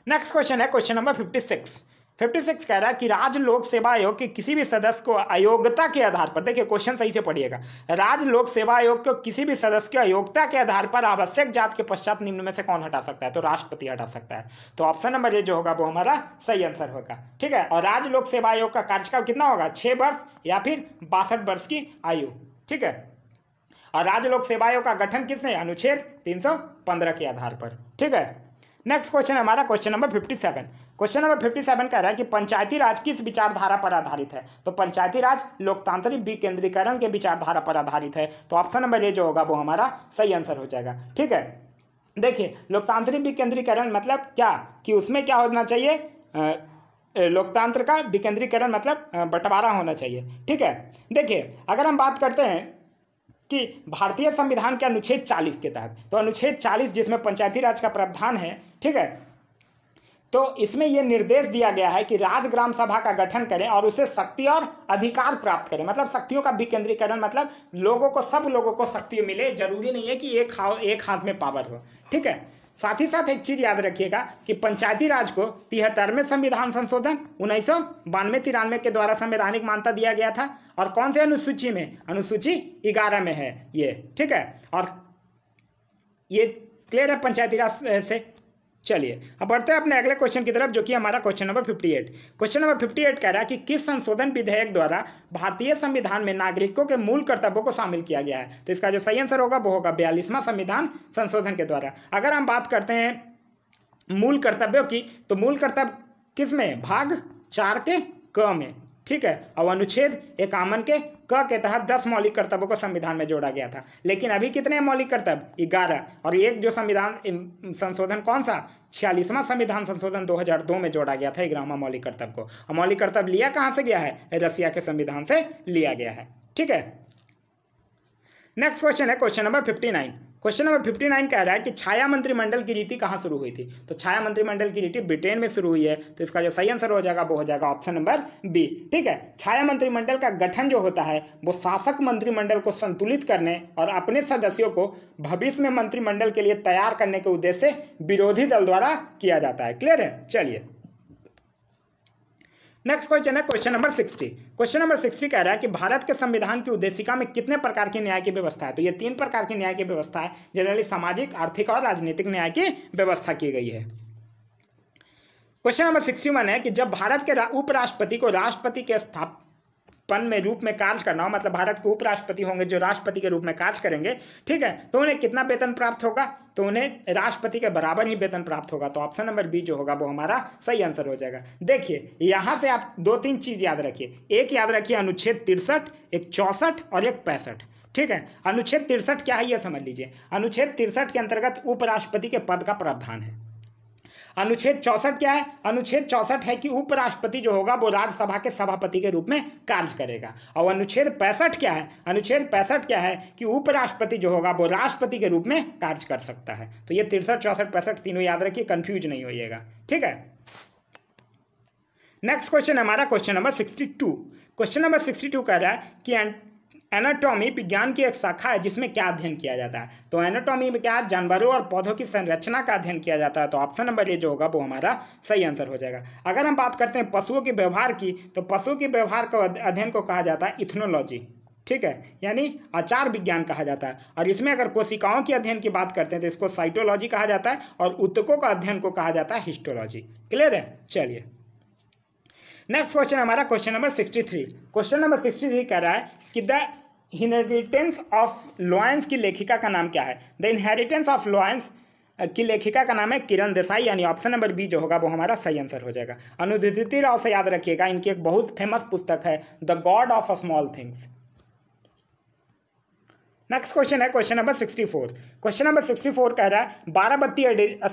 नेक्स्ट क्वेश्चन है question number fifty six fifty six कह रहा है कि राज्य लोक सेवा आयोग के किसी भी सदस्य को अयोग्यता के आधार पर देखिए क्वेश्चन सही से पढ़िएगा राज्य लोक सेवा आयोग को किसी भी सदस्य की अयोग्यता के आधार पर आवश्यक जात के पश्चात निम्न में से कौन हटा सकता है तो राष्ट्रपति हटा सकता है तो ऑप्शन नंबर ये जो होगा वो हमारा सही आंसर होगा ठीक है और राज्य लोक सेवा आयोग का कार्यकाल कितना होगा छः वर्ष या फिर बासठ वर्ष की आयु ठीक है और राज्य लोक सेवा आयोग का गठन किसने अनुच्छेद 315 के आधार पर ठीक है नेक्स्ट क्वेश्चन हमारा question number fifty seven question number fifty seven कह रहा है कि पंचायती राज किस विचारधारा पर आधारित है तो पंचायती राज लोकतांत्रिक विकेंद्रीकरण के विचारधारा पर आधारित है तो ऑप्शन नंबर ए जो होगा वो हमारा सही आंसर हो जाएगा ठीक है देखिए लोकतांत्रिक विकेंद्रीकरण मतलब क्या कि उसमें क्या होना चाहिए लोकतंत्र का विकेंद्रीकरण मतलब बंटवारा होना चाहिए ठीक है देखिए अगर हम बात करते हैं कि भारतीय संविधान के अनुच्छेद चालीस के तहत तो अनुच्छेद चालीस जिसमें पंचायती राज का प्रावधान है ठीक है तो इसमें यह निर्देश दिया गया है कि राज ग्राम सभा का गठन करें और उसे शक्ति और अधिकार प्राप्त करें मतलब शक्तियों का विकेंद्रीकरण मतलब लोगों को सब लोगों को शक्ति मिले जरूरी नहीं है कि एक हाथ एक हाथ में पावर हो ठीक है साथ ही साथ एक चीज याद रखिएगा कि पंचायती राज को तिहत्तरवें संविधान संशोधन उन्नीस सौ बानवे तिरानवे के द्वारा संवैधानिक मान्यता दिया गया था और कौन से अनुसूची में अनुसूची ग्यारह में है ये ठीक है और ये क्लियर है पंचायती राज से चलिए अब बढ़ते हैं अपने अगले क्वेश्चन की तरफ जो कि हमारा क्वेश्चन नंबर 58 क्वेश्चन नंबर 58 कह रहा है कि किस संशोधन विधेयक द्वारा भारतीय संविधान में नागरिकों के मूल कर्तव्यों को शामिल किया गया है तो इसका जो सही आंसर होगा वो होगा बयालीसवां संविधान संशोधन के द्वारा अगर हम बात करते हैं मूल कर्तव्यों की तो मूल कर्तव्य किस में भाग चार के क में ठीक है और अनुच्छेद इक्यावन के क के तहत दस मौलिक कर्तव्यों को संविधान में जोड़ा गया था लेकिन अभी कितने मौलिक कर्तव्य ग्यारह और एक जो संविधान संशोधन कौन सा छियालीसवां संविधान संशोधन 2002 में जोड़ा गया था ग्रामा मौलिक कर्तव्य को और मौलिक कर्तव्य लिया कहाँ से गया है रसिया के संविधान से लिया गया है ठीक है नेक्स्ट क्वेश्चन है question number fifty nine question number fifty nine कह रहा है कि छाया मंत्रिमंडल की रीति कहाँ शुरू हुई थी तो छाया मंत्रिमंडल की रीति ब्रिटेन में शुरू हुई है तो इसका जो सही आंसर हो जाएगा वो हो जाएगा ऑप्शन नंबर बी ठीक है छाया मंत्रिमंडल का गठन जो होता है वो शासक मंत्रिमंडल को संतुलित करने और अपने सदस्यों को भविष्य में मंत्रिमंडल के लिए तैयार करने के उद्देश्य विरोधी दल द्वारा किया जाता है क्लियर है चलिए नेक्स्ट क्वेश्चन है question number sixty question number sixty कह रहा है कि भारत के संविधान की उद्देशिका में कितने प्रकार की न्याय की व्यवस्था है तो ये तीन प्रकार की न्याय की व्यवस्था है जनरली सामाजिक आर्थिक और राजनीतिक न्याय की व्यवस्था की गई है क्वेश्चन नंबर सिक्सटी वन है कि जब भारत के उपराष्ट्रपति को राष्ट्रपति के स्थाप पन में रूप में कार्य करना हो मतलब भारत के उपराष्ट्रपति होंगे जो राष्ट्रपति के रूप में कार्य करेंगे ठीक है तो उन्हें कितना वेतन प्राप्त होगा तो उन्हें राष्ट्रपति के बराबर ही वेतन प्राप्त होगा तो ऑप्शन नंबर बी जो होगा वो हमारा सही आंसर हो जाएगा देखिए यहाँ से आप दो तीन चीज़ याद रखिए एक याद रखिए अनुच्छेद तिरसठ एक चौंसठ और एक पैंसठ ठीक है अनुच्छेद तिरसठ क्या है ये समझ लीजिए अनुच्छेद तिरसठ के अंतर्गत उपराष्ट्रपति के पद का प्रावधान है अनुच्छेद चौसठ क्या है अनुच्छेद चौसठ है कि उपराष्ट्रपति जो होगा वो राज्यसभा के सभापति के रूप में कार्य करेगा और अनुच्छेद पैंसठ क्या है अनुच्छेद पैंसठ क्या है कि उपराष्ट्रपति जो होगा वो राष्ट्रपति के रूप में कार्य कर सकता है तो ये तिरसठ चौसठ पैंसठ तीनों याद रखिए कन्फ्यूज नहीं होइएगा ठीक है नेक्स्ट क्वेश्चन हमारा question number sixty two question number sixty two कह रहा है कि एनाटॉमी विज्ञान की एक शाखा है जिसमें क्या अध्ययन किया जाता है तो एनाटॉमी में क्या जानवरों और पौधों की संरचना का अध्ययन किया जाता है तो ऑप्शन नंबर ये जो होगा वो हमारा सही आंसर हो जाएगा अगर हम बात करते हैं पशुओं के व्यवहार की तो पशुओं के व्यवहार का अध्ययन को कहा जाता है इथनोलॉजी ठीक है यानी आचार विज्ञान कहा जाता है और इसमें अगर कोशिकाओं के अध्ययन की बात करते हैं तो इसको साइटोलॉजी कहा जाता है और उत्तकों का अध्ययन को कहा जाता है हिस्टोलॉजी क्लियर है चलिए नेक्स्ट क्वेश्चन हमारा question number sixty three question number sixty three कह रहा है कि द इनहेरिटेंस ऑफ लॉयंस की लेखिका का नाम क्या है द इनहेरिटेंस ऑफ लॉयंस की लेखिका का नाम है किरण देसाई यानी ऑप्शन नंबर बी जो होगा वो हमारा सही आंसर हो जाएगा अनुदिति राव से याद रखिएगा इनकी एक बहुत फेमस पुस्तक है the God of Small Things next question है question number sixty four question number sixty four कह रहा है बाराबत्ती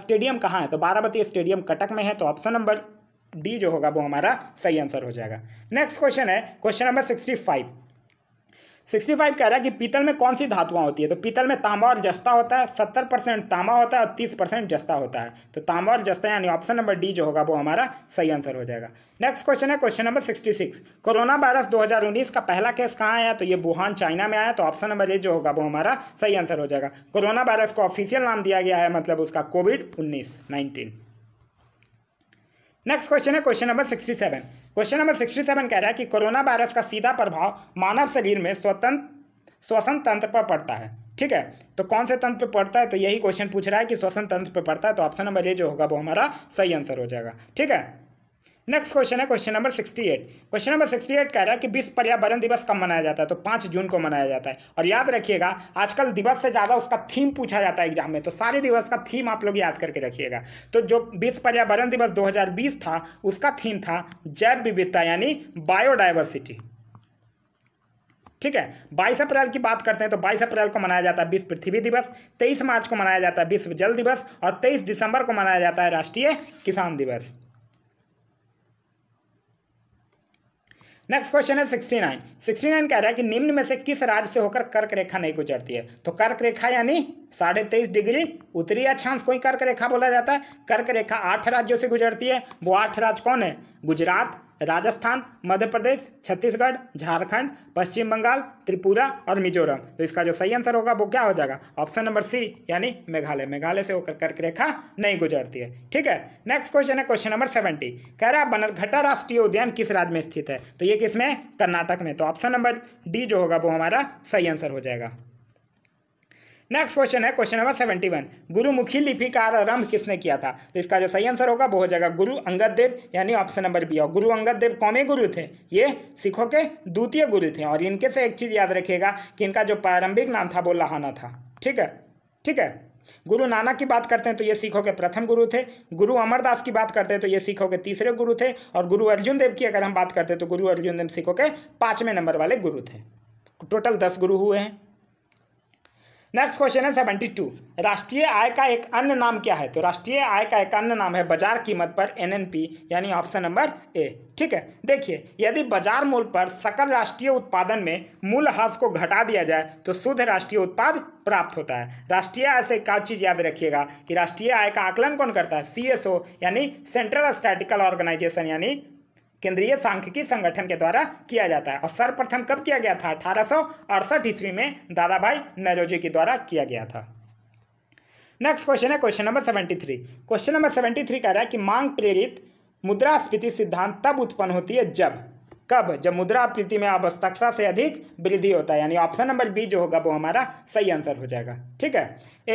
स्टेडियम कहाँ है तो बाराबती स्टेडियम कटक में है तो ऑप्शन नंबर डी जो होगा वो हमारा सही आंसर हो जाएगा नेक्स्ट क्वेश्चन है question number sixty five sixty five कह रहा है कि पीतल में कौन सी धातुआं होती है तो पीतल में तांबा और जस्ता होता है सत्तर परसेंट तांबा होता है और तीस परसेंट जस्ता होता है तो तांबा और जस्ता यानी ऑप्शन नंबर डी जो होगा वो हमारा सही आंसर हो जाएगा नेक्स्ट क्वेश्चन है question number sixty six corona virus दो हजार उन्नीस का पहला केस कहाँ आया तो ये वुहान चाइना में आया तो ऑप्शन नंबर ए जो होगा वो हमारा सही आंसर हो जाएगा कोरोना वायरस को ऑफिशियल नाम दिया गया है मतलब उसका कोविड उन्नीस नाइनटीन नेक्स्ट क्वेश्चन है question number sixty seven question number sixty seven कह रहा है कि कोरोना वायरस का सीधा प्रभाव मानव शरीर में स्वतंत्र श्वसन तंत्र पर पड़ता है ठीक है तो कौन से तंत्र पर पड़ता है तो यही क्वेश्चन पूछ रहा है कि श्वसन तंत्र पर पड़ता है तो ऑप्शन नंबर ए जो होगा वो हमारा सही आंसर हो जाएगा ठीक है नेक्स्ट क्वेश्चन है question number sixty eight question number sixty eight कह रहा है कि विश्व पर्यावरण दिवस कब मनाया जाता है तो पाँच जून को मनाया जाता है और याद रखिएगा आजकल दिवस से ज़्यादा उसका थीम पूछा जाता है एग्जाम में तो सारे दिवस का थीम आप लोग याद करके रखिएगा तो जो विश्व पर्यावरण दिवस दो था उसका थीम था जैव विविधता यानी बायोडाइवर्सिटी ठीक है बाईस अप्रैल की बात करते हैं तो बाईस अप्रैल को मनाया जाता है विश्व पृथ्वी दिवस तेईस मार्च को मनाया जाता है विश्व जल दिवस और तेईस दिसंबर को मनाया जाता है राष्ट्रीय किसान दिवस नेक्स्ट क्वेश्चन है सिक्सटी नाइन सिक्सटी नाइन कह रहा है कि निम्न में से किस राज्य से होकर कर्क रेखा नहीं गुजरती है तो कर्क रेखा यानी साढ़े तेईस डिग्री उत्तरी अक्षांश को ही कर्क रेखा बोला जाता है कर्क रेखा आठ राज्यों से गुजरती है वो आठ राज्य कौन है गुजरात राजस्थान मध्य प्रदेश छत्तीसगढ़ झारखंड पश्चिम बंगाल त्रिपुरा और मिजोरम तो इसका जो सही आंसर होगा वो क्या हो जाएगा ऑप्शन नंबर सी यानी मेघालय मेघालय से होकर कर्क रेखा नहीं गुजरती है ठीक है नेक्स्ट क्वेश्चन है क्वेश्चन नंबर सेवेंटी कह रहा बनरघट्टा राष्ट्रीय उद्यान किस राज्य में स्थित है तो ये किसमें कर्नाटक में तो ऑप्शन नंबर डी जो होगा वो हमारा सही आंसर हो जाएगा नेक्स्ट क्वेश्चन है question number seventy one Gurmukhi लिपि का आरंभ किसने किया था तो इसका जो सही आंसर होगा वो हो जाएगा गुरु अंगद देव यानी ऑप्शन नंबर बी और गुरु अंगद देव कौमे गुरु थे ये सिखों के द्वितीय गुरु थे और इनके से एक चीज़ याद रखिएगा कि इनका जो प्रारंभिक नाम था वो लहाना था ठीक है ठीक है गुरु नानक की बात करते हैं तो ये सिखों के प्रथम गुरु थे गुरु अमरदास की बात करते हैं तो ये सिखों के तीसरे गुरु थे और गुरु अर्जुन देव की अगर हम बात करते हैं तो गुरु अर्जुन देव सिखों के पाँचवें नंबर वाले गुरु थे टोटल दस गुरु हुए हैं नेक्स्ट क्वेश्चन है सेवेंटी टू राष्ट्रीय आय का एक अन्य नाम क्या है तो राष्ट्रीय आय का एक अन्य नाम है बाजार कीमत पर एनएनपी यानी ऑप्शन नंबर ए ठीक है देखिए यदि बाजार मूल्य पर सकल राष्ट्रीय उत्पादन में मूल हास को घटा दिया जाए तो शुद्ध राष्ट्रीय उत्पाद प्राप्त होता है राष्ट्रीय आय से एक चीज़ याद रखिएगा कि राष्ट्रीय आय का आकलन कौन करता है सीएसओ यानी सेंट्रल स्टैटिकल ऑर्गेनाइजेशन यानी केंद्रीय सांख्यिकी संगठन के द्वारा किया जाता है और सर्वप्रथम कब किया गया था अठारह ईस्वी में दादा भाई नरोजी के द्वारा किया गया था नेक्स्ट क्वेश्चन है question number seventy three question number seventy three कह रहा है कि मांग प्रेरित मुद्रास्फीति सिद्धांत तब उत्पन्न होती है जब कब जब मुद्रास्फीति में आवश्यकता से अधिक वृद्धि होता है यानी ऑप्शन नंबर बी जो होगा वो हमारा सही आंसर हो जाएगा ठीक है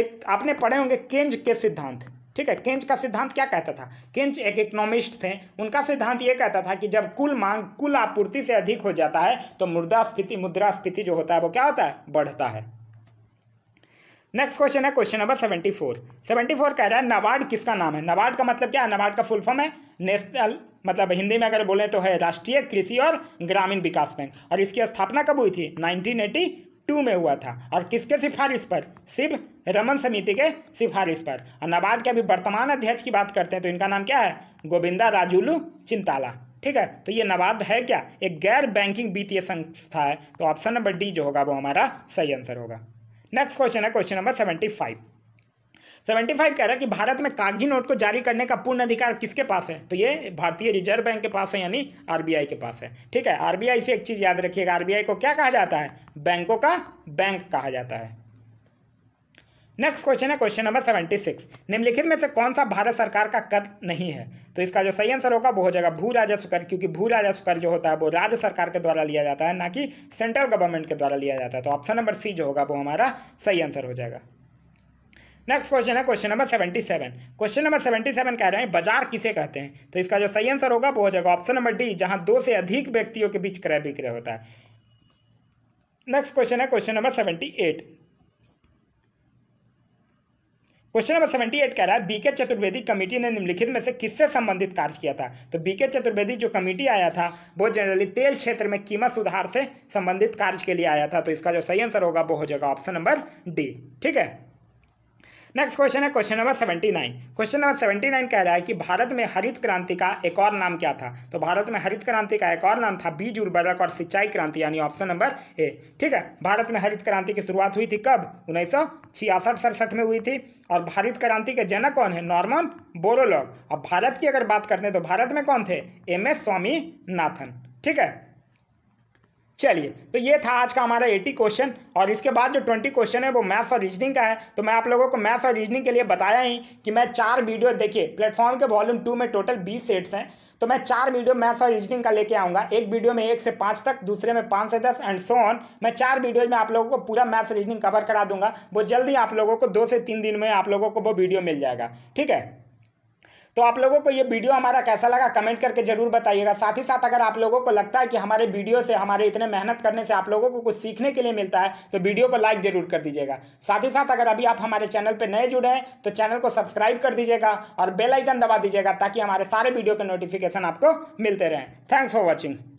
एक आपने पढ़े होंगे केंज के सिद्धांत ठीक है केंच का सिद्धांत क्या कहता था केंच एक इकोनॉमिस्ट थे उनका सिद्धांत यह कहता था कि जब कुल मांग कुल आपूर्ति से अधिक हो जाता है तो मुद्रास्फीति मुद्रास्फीति जो होता है वो क्या होता है बढ़ता है नेक्स्ट क्वेश्चन है question number seventy four seventy four कह रहा है नबार्ड किसका नाम है नबार्ड का मतलब क्या है नबार्ड का फुल फॉर्म है नेशनल मतलब हिंदी में अगर बोले तो है राष्ट्रीय कृषि और ग्रामीण विकास बैंक और इसकी स्थापना कब हुई थी नाइनटीन एटी टू में हुआ था और किसके सिफारिश पर शिव रमन समिति के सिफारिश पर और नाबार्ड के अभी वर्तमान अध्यक्ष की बात करते हैं तो इनका नाम क्या है गोविंदा राजुलू चिंताला ठीक है तो ये नवाब है क्या एक गैर बैंकिंग वित्तीय संस्था है तो ऑप्शन नंबर डी जो होगा वो हमारा सही आंसर होगा नेक्स्ट क्वेश्चन है question number seventy five seventy five कह रहा है कि भारत में कागजी नोट को जारी करने का पूर्ण अधिकार किसके पास है तो ये भारतीय रिजर्व बैंक के पास है यानी आरबीआई के पास है ठीक है आरबीआई से एक चीज़ याद रखिएगा आरबीआई को क्या कहा जाता है बैंकों का बैंक कहा जाता है नेक्स्ट क्वेश्चन है क्वेश्चन नंबर सेवेंटी सिक्स निम्नलिखित में से कौन सा भारत सरकार का कर नहीं है तो इसका जो सही आंसर होगा वो हो जाएगा भू राजस्व कर क्योंकि भू राजस्व कर जो होता है वो राज्य सरकार के द्वारा लिया जाता है ना कि सेंट्रल गवर्नमेंट के द्वारा लिया जाता है तो ऑप्शन नंबर सी जो होगा वो हमारा सही आंसर हो जाएगा नेक्स्ट क्वेश्चन है question number seventy seven question number seventy seven कह रहे हैं बाजार किसे कहते हैं तो इसका जो सही आंसर होगा वो हो जाएगा ऑप्शन नंबर डी जहां दो से अधिक व्यक्तियों के बीच क्रय विक्रय होता है नेक्स्ट क्वेश्चन है question number seventy eight question number seventy eight कह रहा है बीके चतुर्वेदी कमेटी ने निम्नलिखित में से किससे संबंधित कार्य किया था तो बीके चतुर्वेदी जो कमेटी आया था वो जनरली तेल क्षेत्र में कीमत सुधार से संबंधित कार्य के लिए आया था तो इसका जो सही आंसर होगा वो हो जाएगा ऑप्शन नंबर डी ठीक है नेक्स्ट क्वेश्चन है question number seventy nine question number seventy nine कह रहा है कि भारत में हरित क्रांति का एक और नाम क्या था तो भारत में हरित क्रांति का एक और नाम था बीज उर्वरक और सिंचाई क्रांति यानी ऑप्शन नंबर ए ठीक है भारत में हरित क्रांति की शुरुआत हुई थी कब उन्नीस सौ छियासठ सड़सठ में हुई थी और भारत क्रांति के जनक कौन है नॉर्मन बोरोलॉग अब भारत की अगर बात करते हैं तो भारत में कौन थे एम एस स्वामीनाथन ठीक है चलिए तो ये था आज का हमारा एटी क्वेश्चन और इसके बाद जो ट्वेंटी क्वेश्चन है वो मैथ और रीजनिंग का है तो मैं आप लोगों को मैथ और रीजनिंग के लिए बताया ही कि मैं चार वीडियो देखिए प्लेटफॉर्म के वॉल्यूम टू में टोटल बीस सेट्स हैं तो मैं चार वीडियो मैथ्स और रीजनिंग का लेके आऊँगा एक वीडियो में एक से पाँच तक दूसरे में पाँच से दस एंड सो ऑन मैं चार वीडियो में आप लोगों को पूरा मैथ्स रीजनिंग कवर करा दूंगा वो जल्दी आप लोगों को दो से तीन दिन में आप लोगों को वो वीडियो मिल जाएगा ठीक है तो आप लोगों को ये वीडियो हमारा कैसा लगा कमेंट करके जरूर बताइएगा साथ ही साथ अगर आप लोगों को लगता है कि हमारे वीडियो से हमारे इतने मेहनत करने से आप लोगों को कुछ सीखने के लिए मिलता है तो वीडियो को लाइक जरूर कर दीजिएगा साथ ही साथ अगर अभी आप हमारे चैनल पर नए जुड़े हैं तो चैनल को सब्सक्राइब कर दीजिएगा और बेलाइकन दबा दीजिएगा ताकि हमारे सारे वीडियो के नोटिफिकेशन आपको मिलते रहें थैंक्स फॉर वॉचिंग